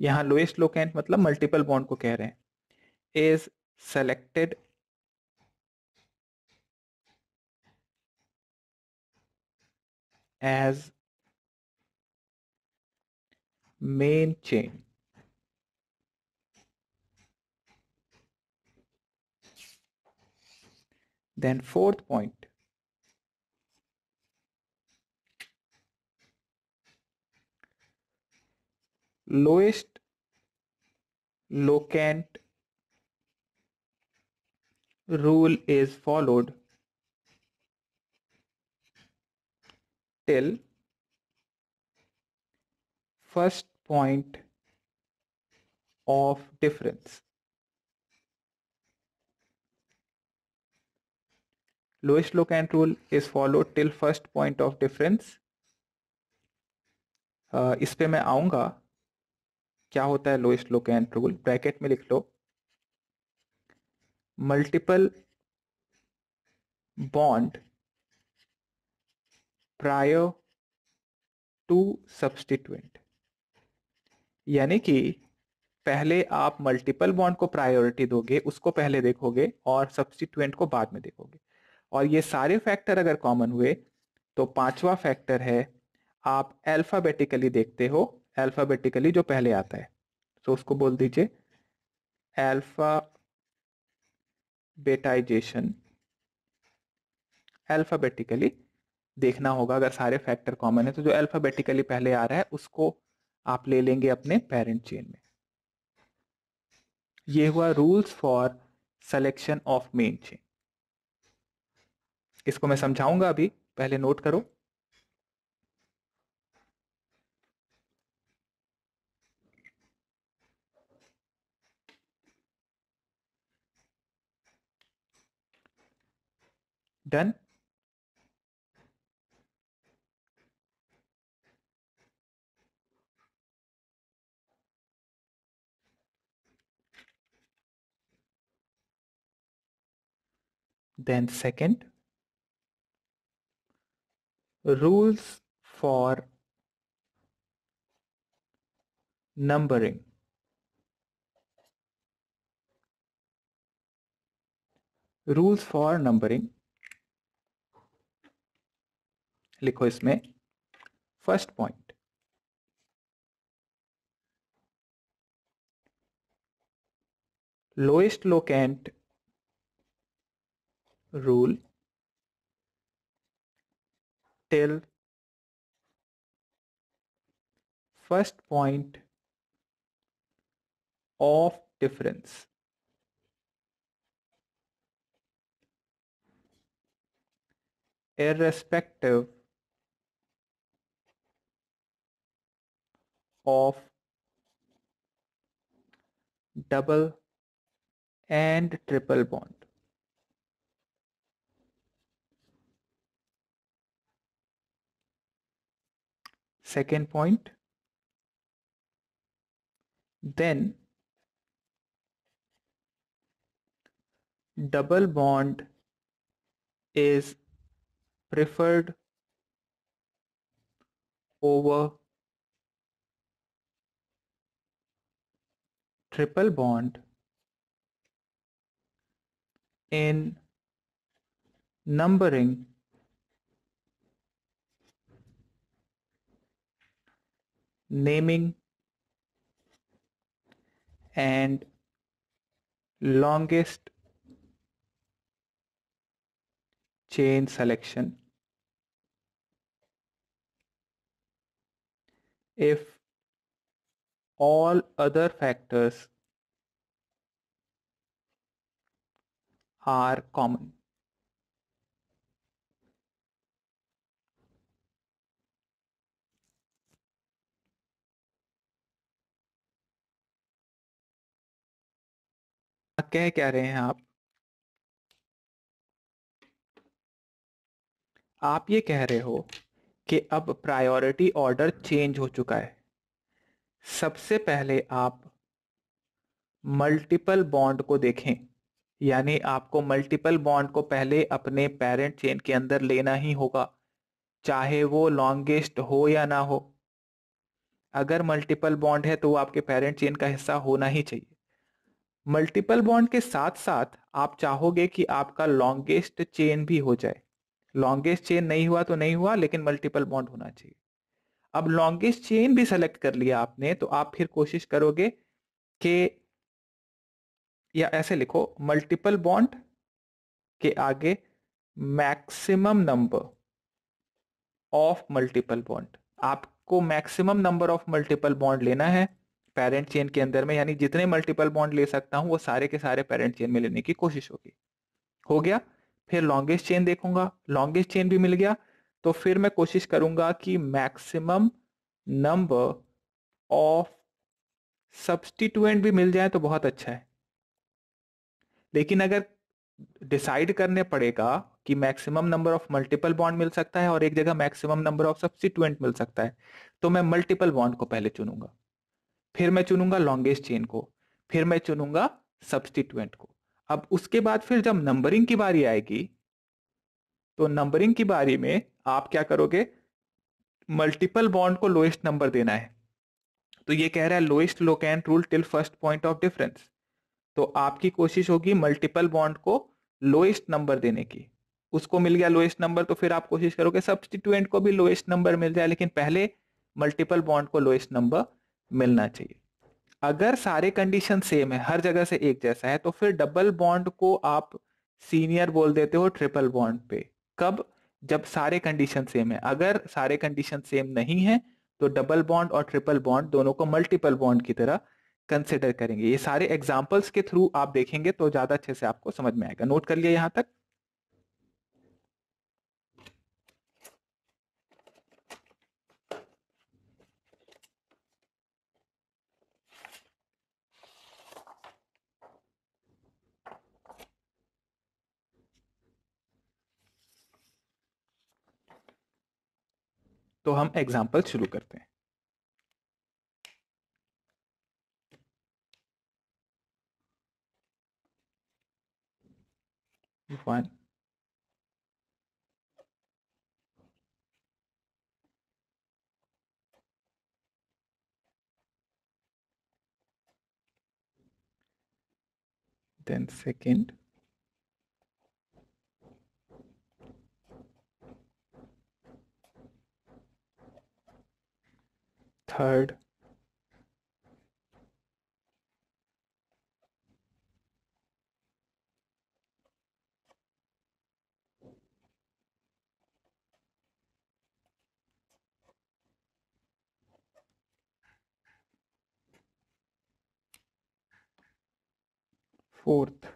यहां लोएस्ट लोकेंट मतलब मल्टीपल बॉन्ड को कह रहे हैं is selected as main chain then fourth point lowest locant rule is followed till first point of difference. Lowest locant rule is followed till first point of difference. Uh, इस पे मैं आऊँगा क्या होता है लोएस्ट लोक एंड रूल ब्रैकेट में लिख लो multiple bond prior to substituent यानी कि पहले आप मल्टीपल बॉन्ड को प्रायोरिटी दोगे उसको पहले देखोगे और सब्सटीट्यूएंट को बाद में देखोगे और ये सारे फैक्टर अगर कॉमन हुए तो पांचवा फैक्टर है आप अल्फाबेटिकली देखते हो अल्फ़ाबेटिकली जो पहले आता है सो so, उसको बोल दीजिए अल्फ़ा बेटाइजेशन अल्फ़ाबेटिकली देखना होगा अगर सारे फैक्टर कॉमन है तो जो अल्फ़ाबेटिकली पहले आ रहा है उसको आप ले लेंगे अपने पेरेंट चेन में ये हुआ rules for selection of main chain इसको मैं समझाऊंगा अभी पहले नोट करो done then second rules for numbering rules for numbering लिखो इसमें first point lowest locant rule till first point of difference irrespective of double and triple bond. Second point, then double bond is preferred over triple bond in numbering naming and longest chain selection if all other factors are common. कह क्या रहे हैं आप आप ये कह रहे हो कि अब प्रायोरिटी ऑर्डर चेंज हो चुका है सबसे पहले आप मल्टीपल बॉन्ड को देखें यानी आपको मल्टीपल बॉन्ड को पहले अपने पेरेंट चेन के अंदर लेना ही होगा चाहे वो लॉन्गेस्ट हो या ना हो अगर मल्टीपल बॉन्ड है तो वो आपके पेरेंट चेन का हिस्सा होना ही चाहिए मल्टीपल बॉन्ड के साथ साथ आप चाहोगे कि आपका लॉन्गेस्ट चेन भी हो जाए लॉन्गेस्ट चेन नहीं हुआ तो नहीं हुआ लेकिन मल्टीपल बॉन्ड होना चाहिए अब लॉन्गेस्ट चेन भी सेलेक्ट कर लिया आपने तो आप फिर कोशिश करोगे कि या ऐसे लिखो मल्टीपल बॉन्ड के आगे maximum number of multiple bond आपको maximum number of multiple bond लेना है पेरेंट चेन के अंदर में यानी जितने मल्टीपल बॉन्ड ले सकता हूं वो सारे के सारे पेरेंट चेन में लेने की कोशिश होगी हो गया फिर लॉन्गेस्ट चेन देखूंगा लॉन्गेस्ट चेन भी मिल गया तो फिर मैं कोशिश करूंगा कि मैक्सिमम नंबर ऑफ सब्सटीट्यूएंट भी मिल जाए तो बहुत अच्छा है लेकिन अगर डिसाइड करने पड़ेगा कि maximum number of multiple bond मिल सकता है और एक जगह मैक्सिमम नंबर ऑफ सब्सटीट्यूएंट मिल सकता है तो मैं मल्टीपल बॉन्ड को पहले चुनूंगा फिर मैं चुनूंगा लॉन्गेस्ट चेन को फिर मैं चुनूंगा सब्सटीट्यूएंट को अब उसके बाद फिर जब नंबरिंग की बारी आएगी तो नंबरिंग की बारी में आप क्या करोगे मल्टीपल बॉन्ड को लोएस्ट नंबर देना है तो ये कह रहा है lowest locant rule till first point of difference तो आपकी कोशिश होगी मल्टीपल बॉन्ड को लोएस्ट नंबर देने की उसको मिल गया लोएस्ट नंबर तो फिर आप कोशिश करोगे सब्सटीट्यूएंट को भी लोएस्ट नंबर मिल जाए लेकिन पहले मल्टीपल बॉन्ड को लोएस्ट नंबर मिलना चाहिए अगर सारे कंडीशन सेम है हर जगह से एक जैसा है तो फिर डबल बॉन्ड को आप सीनियर बोल देते हो ट्रिपल बॉन्ड पे कब जब सारे कंडीशन सेम है अगर सारे कंडीशन सेम नहीं है तो डबल बॉन्ड और ट्रिपल बॉन्ड दोनों को मल्टीपल बॉन्ड की तरह कंसिडर करेंगे ये सारे एग्जाम्पल्स के थ्रू आप देखेंगे तो ज्यादा अच्छे से आपको समझ में आएगा नोट कर लिया यहाँ तक तो हम एग्जाम्पल शुरू करते हैं one then second heard Fourth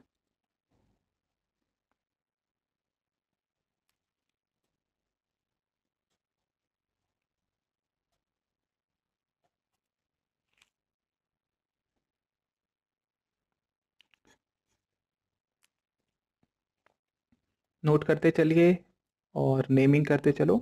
note करते चलिए और नेमिंग करते चलो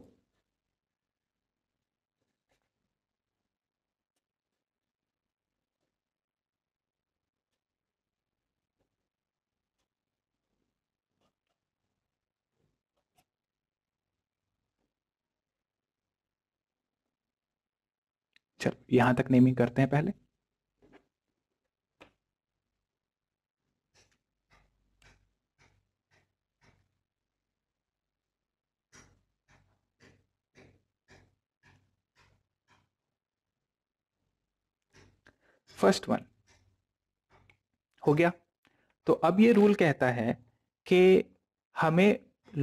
चलो यहां तक नेमिंग करते हैं पहले फर्स्ट वन हो गया तो अब ये रूल कहता है कि हमें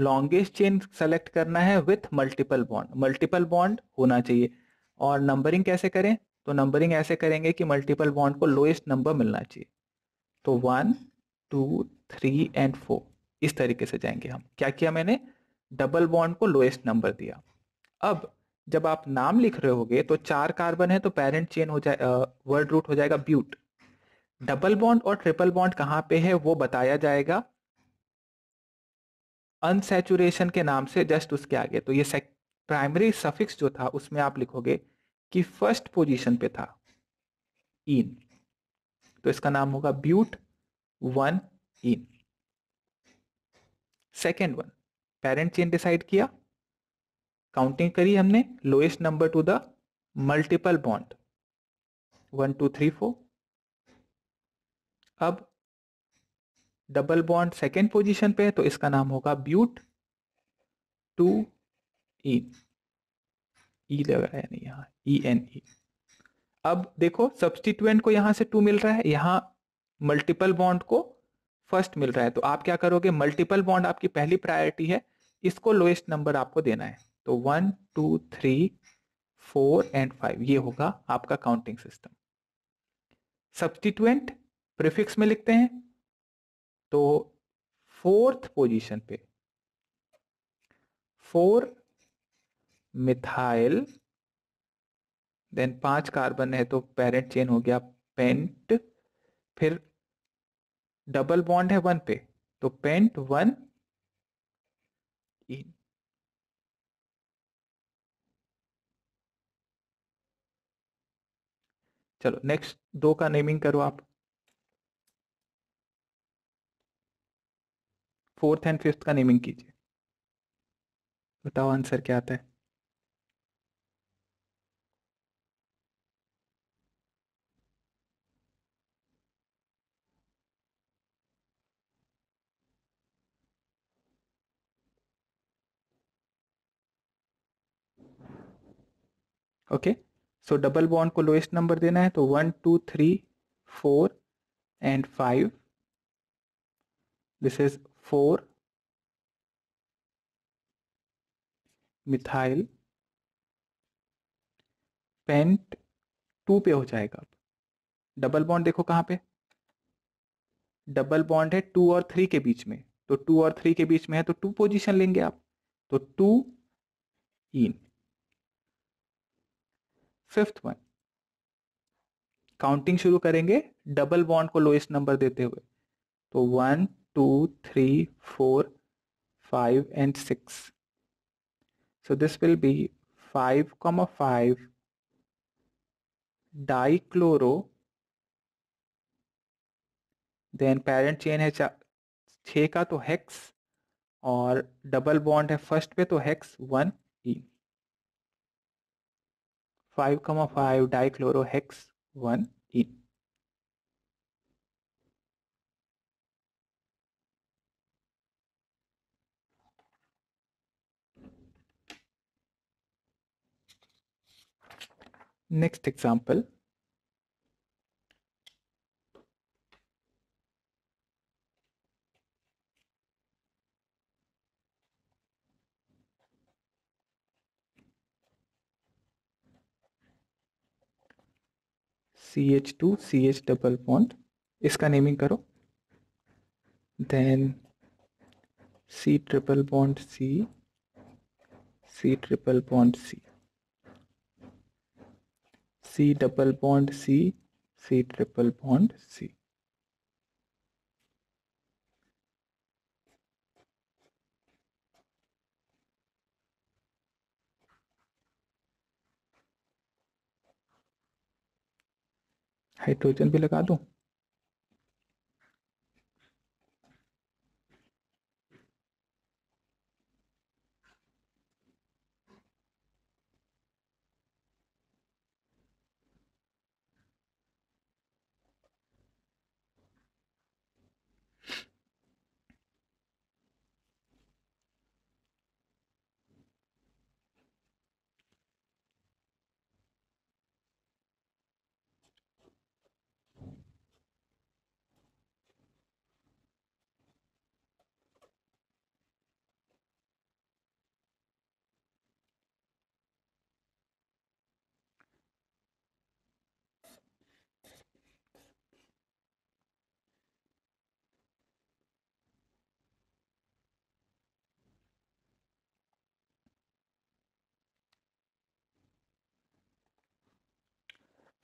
लॉन्गेस्ट चेन सेलेक्ट करना है with multiple bond multiple bond होना चाहिए और नंबरिंग कैसे करें तो नंबरिंग ऐसे करेंगे कि मल्टीपल बॉन्ड को लोएस्ट नंबर मिलना चाहिए तो one two three and four इस तरीके से जाएंगे हम क्या किया मैंने डबल बॉन्ड को लोएस्ट नंबर दिया अब जब आप नाम लिख रहे होगे तो चार कार्बन है तो पेरेंट चेन हो जाए वर्ड रूट हो जाएगा ब्यूट डबल बॉन्ड और ट्रिपल बॉन्ड कहाँ पे है वो बताया जाएगा अनसेचुरेशन के नाम से जस्ट उसके आगे तो ये प्राइमरी सफिक्स जो था उसमें आप लिखोगे कि फर्स्ट पोजीशन पे था इन तो इसका नाम होगा but one in second one parent chain decide किया काउंटिंग करी हमने lowest number to the multiple bond one two three four अब डबल बॉन्ड सेकेंड पोजीशन पे है तो इसका नाम होगा ब्यूट टू इन ई लग रहा है यहाँ ई एन ई अब देखो सब्सटीट्यूएंट को यहां से टू मिल रहा है यहां मल्टीपल बॉन्ड को फर्स्ट मिल रहा है तो आप क्या करोगे मल्टीपल बॉन्ड आपकी पहली प्रायोरिटी है इसको लोएस्ट नंबर आपको देना है तो one two three four and five ये होगा आपका काउंटिंग सिस्टम सब्सटीटेंट प्रिफिक्स में लिखते हैं तो फोर्थ पोजीशन पे फोर मिथाइल देन पांच कार्बन है तो पेरेंट चेन हो गया पेंट फिर डबल बॉन्ड है वन पे तो पेंट वन इन चलो नेक्स्ट दो का नेमिंग करो आप फोर्थ एंड फिफ्थ का नेमिंग कीजिए बताओ आंसर क्या आता है okay सो डबल बॉन्ड को लोएस्ट नंबर देना है तो one two three four and five this is four methyl pent two पे हो जाएगा डबल बॉन्ड देखो कहाँ पे डबल बॉन्ड है टू और थ्री के बीच में तो टू और थ्री के बीच में है तो टू पोजीशन लेंगे आप तो two in fifth one counting शुरू करेंगे डबल बॉन्ड को लोएस्ट नंबर देते हुए तो one two three four five and six so this will be five comma five dichloro then parent chain है छ का तो हेक्स और डबल बॉन्ड है फर्स्ट पे तो hex one E e. 5 comma 5 dichlorohex 1 in. Next example C H two C H double bond इसका नेमिंग करो then C triple bond C C triple bond C C double bond C C triple bond C hydrogen भी लगा दूँ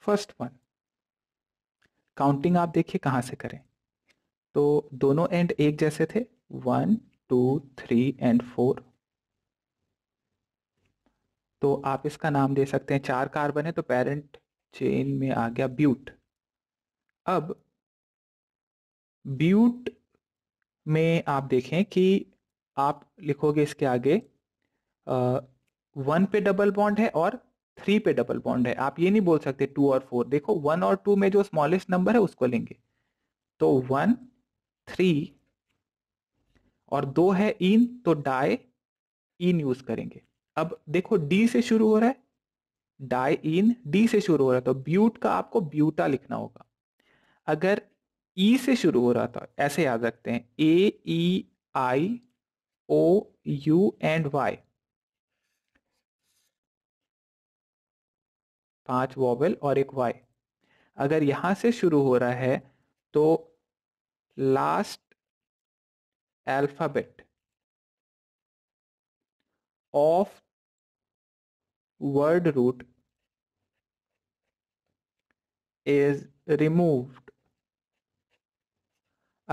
फर्स्ट वन काउंटिंग आप देखिए कहाँ से करें तो दोनों एंड एक जैसे थे one two three and four तो आप इसका नाम दे सकते हैं चार कार्बन है तो पेरेंट चेन में आ गया ब्यूट अब ब्यूट में आप देखें कि आप लिखोगे इसके आगे आ, वन पे डबल बॉन्ड है और थ्री पे डबल बॉन्ड है आप ये नहीं बोल सकते टू और फोर देखो वन और टू में जो स्मॉलेस्ट नंबर है उसको लेंगे तो वन थ्री और दो है इन तो डाई इन यूज करेंगे अब देखो डी से शुरू हो रहा है डाई इन डी से शुरू हो रहा है तो ब्यूट का आपको ब्यूटा लिखना होगा अगर ई से शुरू हो रहा था ऐसे याद रखते हैं A E I O U and Y पांच वॉवल और एक वाई अगर यहां से शुरू हो रहा है तो last alphabet of word root is remove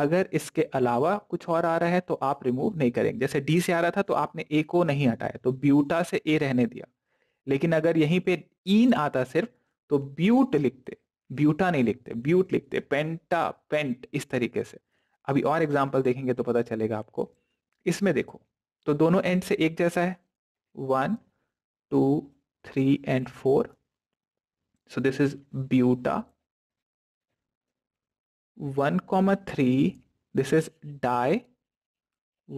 अगर इसके अलावा कुछ और आ रहा है तो आप रिमूव नहीं करेंगे जैसे डी से आ रहा था तो आपने ए को नहीं हटाया तो ब्यूटा से ए रहने दिया लेकिन अगर यहीं पे इन आता सिर्फ तो ब्यूट लिखते ब्यूटा नहीं लिखते ब्यूट लिखते पेंटा पेंट इस तरीके से अभी और एग्जाम्पल देखेंगे तो पता चलेगा आपको इसमें देखो तो दोनों एंड से एक जैसा है one two three and four so this is buta one comma three this is 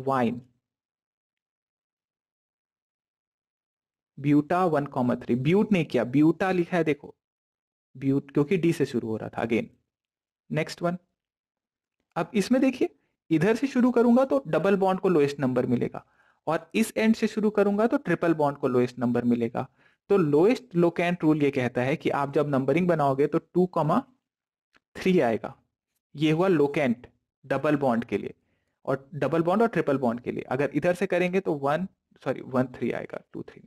diyne buta one comma three but नहीं किया ब्यूटा लिखा है देखो ब्यूट क्योंकि डी से शुरू हो रहा था अगेन नेक्स्ट वन अब इसमें देखिए इधर से शुरू करूंगा तो डबल बॉन्ड को लोएस्ट नंबर मिलेगा और इस एंड से शुरू करूंगा तो ट्रिपल बॉन्ड को लोएस्ट नंबर मिलेगा तो लोएस्ट लोकेंट रूल ये कहता है कि आप जब नंबरिंग बनाओगे तो टू कॉमा थ्री आएगा ये हुआ लोकेंट डबल बॉन्ड के लिए और डबल बॉन्ड और ट्रिपल बॉन्ड के लिए अगर इधर से करेंगे तो वन सॉरी वन थ्री आएगा टू थ्री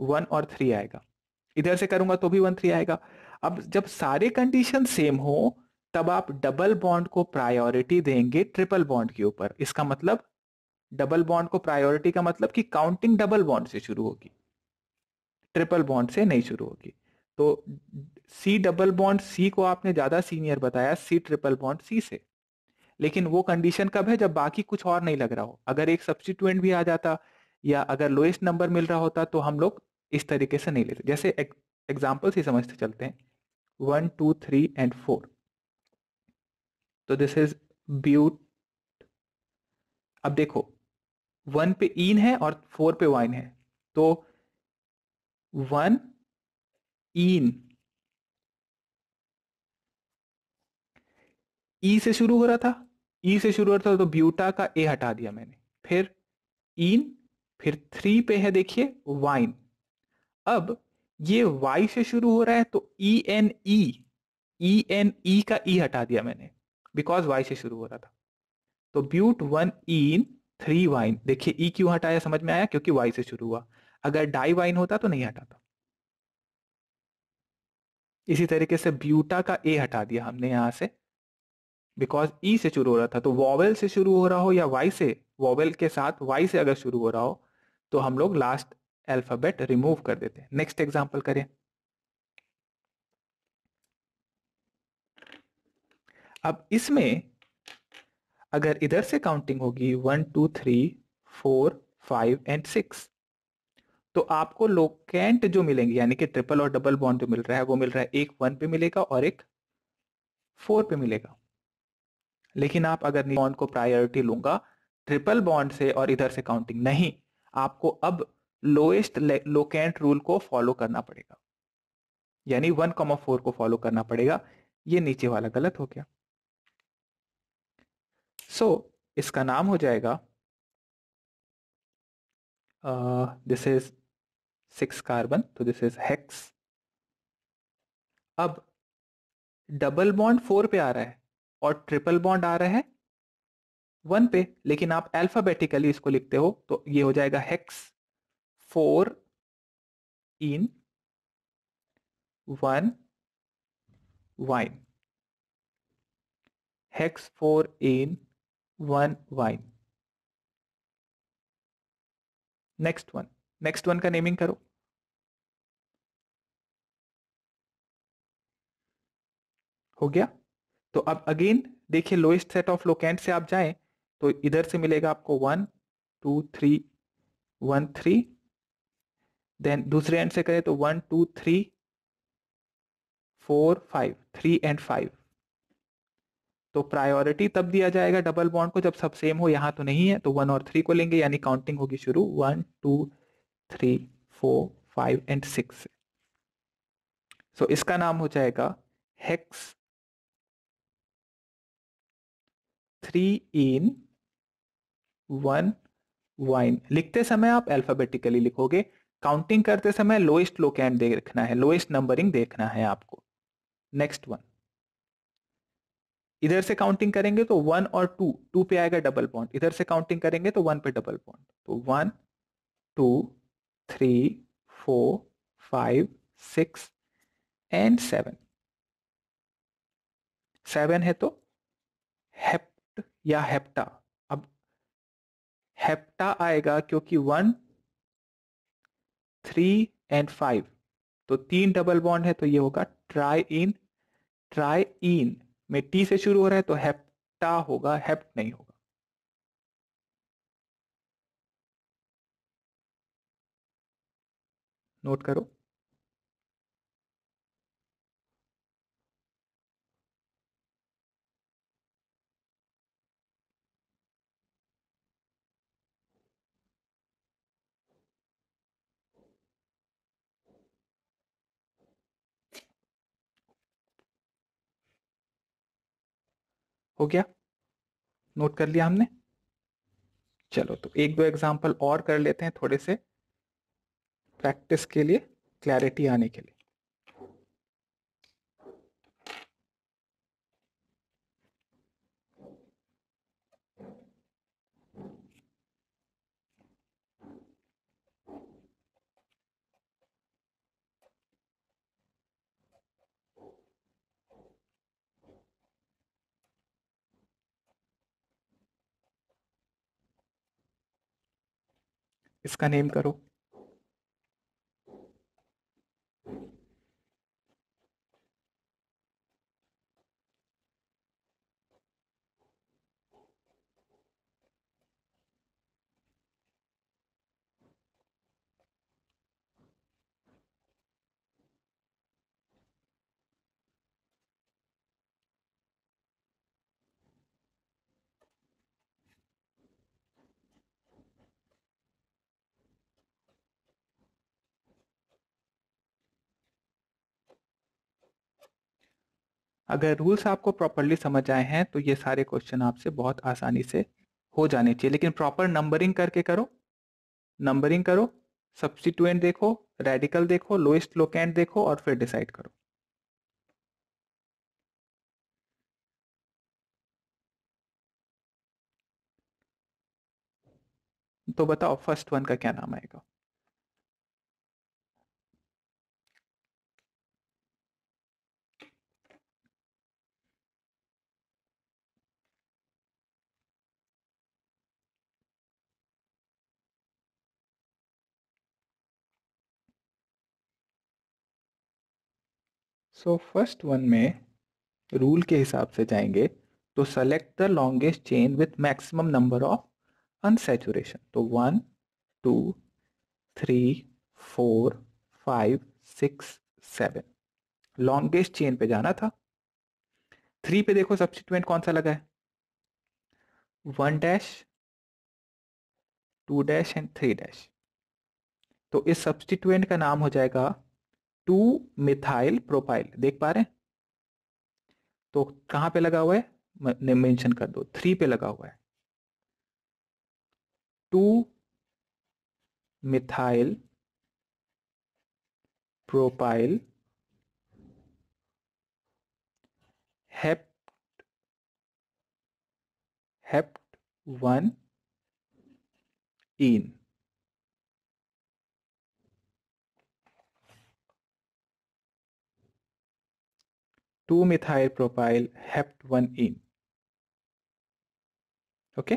वन और थ्री आएगा इधर से करूंगा तो भी वन थ्री आएगा अब जब सारे कंडीशन सेम हो तब आप डबल बॉन्ड को प्रायोरिटी देंगे ट्रिपल बॉन्ड के ऊपर इसका मतलब डबल बॉन्ड को प्रायोरिटी का मतलब कि काउंटिंग डबल बॉन्ड से शुरू होगी ट्रिपल बॉन्ड से नहीं शुरू होगी तो सी डबल बॉन्ड सी को आपने ज्यादा सीनियर बताया सी ट्रिपल बॉन्ड सी से लेकिन वो कंडीशन कब है जब बाकी कुछ और नहीं लग रहा हो अगर एक सब्सिट्यूएंट भी आ जाता या अगर लोएस्ट नंबर मिल रहा होता तो हम लोग इस तरीके से नहीं लेते जैसे एग्जाम्पल से समझते चलते हैं one two three and four तो दिस इज ब्यूट अब देखो वन पे इन है और फोर पे वाइन है तो वन इन ई से शुरू हो रहा था ई से शुरू हो रहा था तो ब्यूटा का ए हटा दिया मैंने फिर इन फिर थ्री पे है देखिए वाइन अब ये y से शुरू हो रहा है तो E N E E N E का e हटा दिया मैंने बिकॉज y से शुरू हो रहा था तो but one ene three yne देखिए e क्यों हटाया समझ में आया क्योंकि y से शुरू हुआ अगर डाई वाइन होता तो नहीं हटाता इसी तरीके से ब्यूटा का ए हटा दिया हमने यहां से बिकॉज ई e से शुरू हो रहा था तो वॉवेल से शुरू हो रहा हो या वाई से वॉवेल के साथ वाई से अगर शुरू हो रहा हो तो हम लोग लास्ट अल्फ़ाबेट रिमूव कर देते हैं नेक्स्ट एग्जाम्पल करें अब इसमें अगर इधर से काउंटिंग होगी one two three four five and six तो आपको लोकेंट जो मिलेंगे यानी कि ट्रिपल और डबल बॉन्ड जो मिल रहा है वो मिल रहा है एक वन पे मिलेगा और एक फोर पे मिलेगा लेकिन आप अगर बॉन्ड को प्रायोरिटी लूंगा ट्रिपल बॉन्ड से और इधर से काउंटिंग नहीं आपको अब लोएस्ट लोकेंट रूल को फॉलो करना पड़ेगा यानी वन कॉमा फोर को फॉलो करना पड़ेगा ये नीचे वाला गलत हो गया सो so, इसका नाम हो जाएगा दिस इज सिक्स कार्बन तो दिस इज हेक्स अब डबल बॉन्ड फोर पे आ रहा है और ट्रिपल बॉन्ड आ रहा है वन पे लेकिन आप अल्फाबेटिकली इसको लिखते हो तो ये हो जाएगा hex four in one wine hex four in one wine next one next one का नेमिंग करो हो गया तो अब अगेन देखिए लोएस्ट सेट ऑफ लोकेंट से आप जाएं तो इधर से मिलेगा आपको one two three one three then दूसरे एंड से करें तो one two three four five three and five तो प्रायोरिटी तब दिया जाएगा डबल बॉन्ड को जब सब सेम हो यहां तो नहीं है तो वन और थ्री को लेंगे यानी काउंटिंग होगी शुरू one two three four five and six so इसका नाम हो जाएगा hex three ene one yne लिखते समय आप अल्फाबेटिकली लिखोगे काउंटिंग करते समय लोएस्ट लोकैंड देखना है लोएस्ट नंबरिंग देखना है आपको नेक्स्ट वन इधर से काउंटिंग करेंगे तो वन और टू टू पे आएगा डबल पॉइंट इधर से काउंटिंग करेंगे तो वन पे डबल पॉइंट तो one two three four five six and seven seven है तो हेप्ट या हेप्टा अब हेप्टा आएगा क्योंकि वन थ्री एंड फाइव तो तीन डबल बॉन्ड है तो ये होगा ट्राई इन ट्राई इन में टी से शुरू हो रहा है तो हेप्टा होगा हेप्ट नहीं होगा नोट करो हो गया नोट कर लिया हमने चलो तो एक दो एग्जाम्पल और कर लेते हैं थोड़े से प्रैक्टिस के लिए क्लैरिटी आने के लिए इसका नेम करो अगर रूल्स आपको प्रॉपरली समझ आए हैं तो ये सारे क्वेश्चन आपसे बहुत आसानी से हो जाने चाहिए लेकिन प्रॉपर नंबरिंग करके करो नंबरिंग करो सब्सिट्यूएंट देखो रेडिकल देखो लोएस्ट लोकेंट देखो और फिर डिसाइड करो तो बताओ फर्स्ट वन का क्या नाम आएगा सो फर्स्ट वन में रूल के हिसाब से जाएंगे तो select the longest chain with maximum number of unsaturation तो one two three four five six seven longest chain पे जाना था थ्री पे देखो सब्सिट्यूएंट कौन सा लगा है one dash two dash and three dash तो इस सब्सटीट्यूएंट का नाम हो जाएगा टू मिथाइल प्रोपाइल देख पा रहे हैं तो कहां पे लगा हुआ है मेंशन कर दो थ्री पे लगा हुआ है two methyl propyl hept hept one ene 2-methyl propyl ene Okay.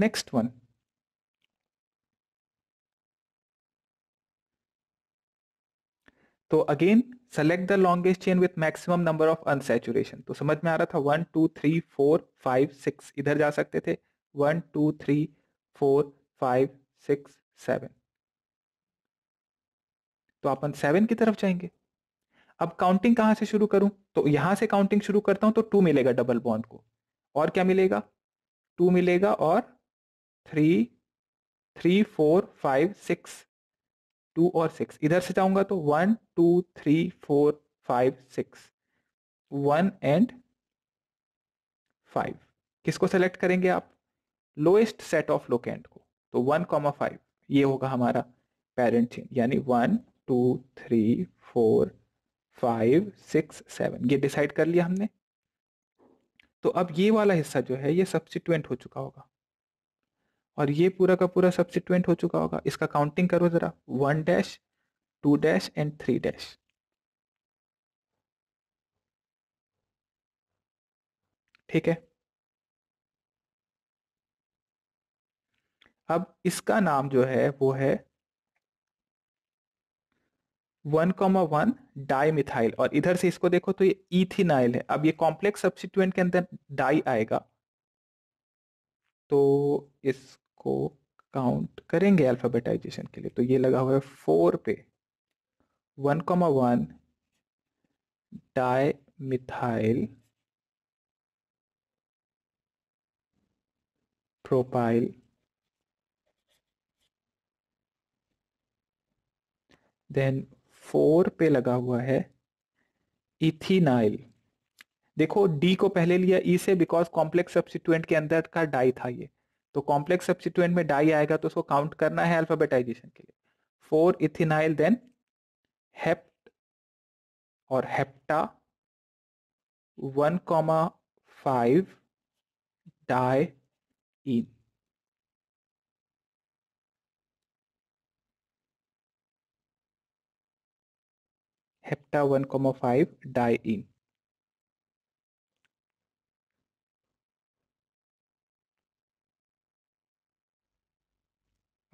Next one. तो again select the longest chain with maximum number of unsaturation तो समझ में आ रहा था one two three four five six इधर जा सकते थे one two three four five six seven तो अपन सेवन की तरफ जाएंगे अब काउंटिंग कहां से शुरू करूं तो यहां से काउंटिंग शुरू करता हूं तो टू मिलेगा डबल बॉन्ड को और क्या मिलेगा टू मिलेगा और three three four five six two और सिक्स इधर से जाऊंगा तो one two three four five six one and five किसको सेलेक्ट करेंगे आप लोएस्ट सेट ऑफ लोकेंट को तो वन कॉमा फाइव ये होगा हमारा पेरेंट चेन यानी one two three four five six seven ये डिसाइड कर लिया हमने तो अब ये वाला हिस्सा जो है ये सब्सिटेंट हो चुका होगा और ये पूरा का पूरा सब्सिटेंट हो चुका होगा इसका काउंटिंग करो ज़रा one dash two dash and three dash ठीक है अब इसका नाम जो है वो है one comma one di methyl और इधर से इसको देखो तो ये इथिनाइल है अब ये कॉम्प्लेक्स सब्सिट्यूएंट के अंदर डाई आएगा तो इसको काउंट करेंगे अल्फाबेटाइजेशन के लिए तो ये लगा हुआ है फोर पे one comma one di methyl propyl then four पे लगा हुआ है इथिनाइल देखो डी को पहले लिया ई e से बिकॉज कॉम्प्लेक्स सब्सिट्यूएंट के अंदर का डाई था ये तो कॉम्प्लेक्स सब्सिट्यूएंट में डाई आएगा तो उसको काउंट करना है अल्फाबेटाइजेशन के लिए फोर इथिनाइल देन हेप्ट और hepta one comma five di ene hepta 1 five 5 diene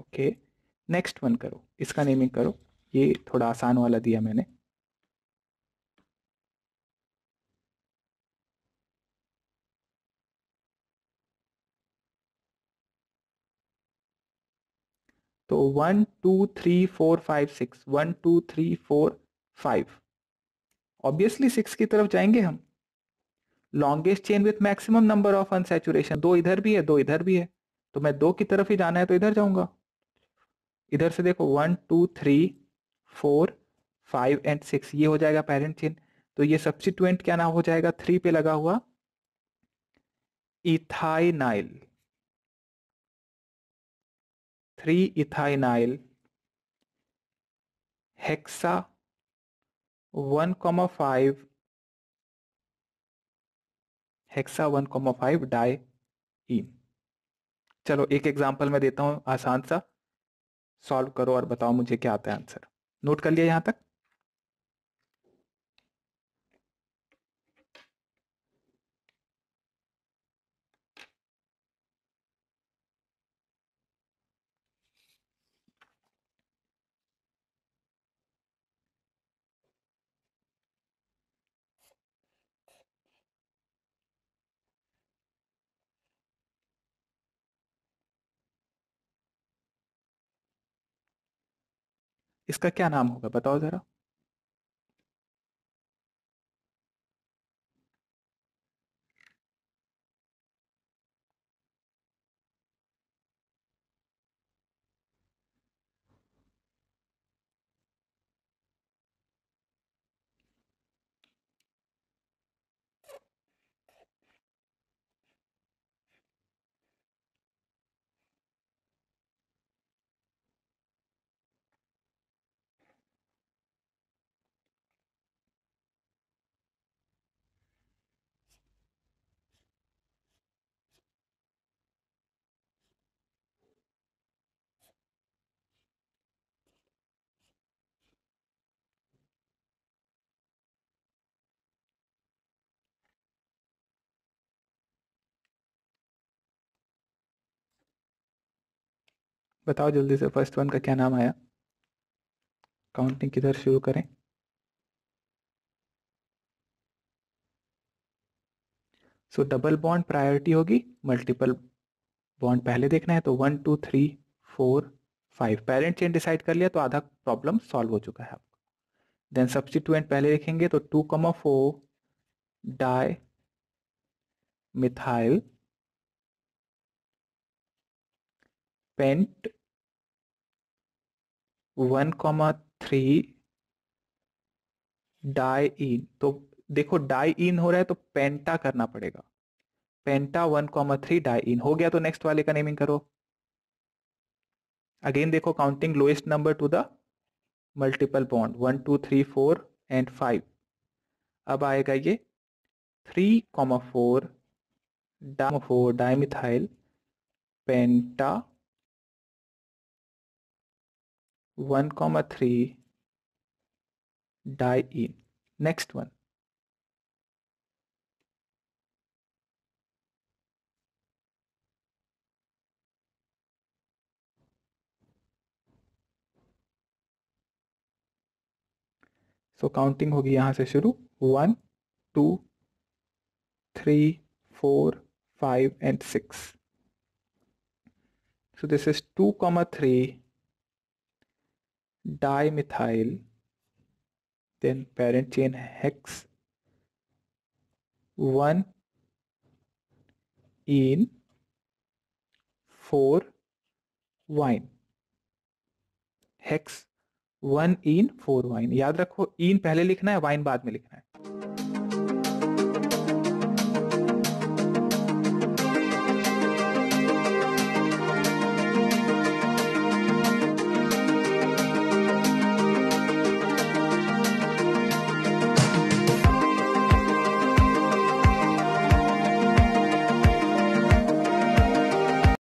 okay next one करो इसका नेमिंग करो ये थोड़ा आसान वाला दिया मैंने तो one two three four five six one two three four five obviously six की तरफ जाएंगे हम longest chain with maximum number of unsaturation दो इधर भी है दो इधर भी है तो मैं दो की तरफ ही जाना है तो इधर जाऊंगा इधर से देखो one two three four five and six ये हो जाएगा पेरेंट चेन तो ये सब्सिट्यूएंट क्या ना हो जाएगा थ्री पे लगा हुआ ethynyl three ethynyl hexa one comma five hexa one comma five di चलो एक एग्जाम्पल मैं देता हूँ आसान सा सॉल्व करो और बताओ मुझे क्या आता है आंसर नोट कर लिया यहाँ तक इसका क्या नाम होगा बताओ ज़रा बताओ जल्दी से फर्स्ट वन का क्या नाम आया काउंटिंग किधर शुरू करें सो डबल बॉन्ड प्रायोरिटी होगी मल्टीपल बॉन्ड पहले देखना है तो one two three four five parent chain decide कर लिया तो आधा प्रॉब्लम सॉल्व हो चुका है आपका देन सब्सिट्यूएंट पहले देखेंगे तो two comma four di methyl pent one comma three di ene तो देखो डाई इन हो रहा है तो पेंटा करना पड़ेगा penta one comma three di ene हो गया तो नेक्स्ट वाले का नेमिंग करो अगेन देखो counting lowest number to the multiple bond one two three four and five अब आएगा ये three comma four dim four dimethyl penta one comma three di next one so counting होगी यहां से शुरू one two three four five and six so this is two comma three methyl then parent chain hex one ene four yne hex one ene four yne याद रखो इन पहले लिखना है वाइन बाद में लिखना है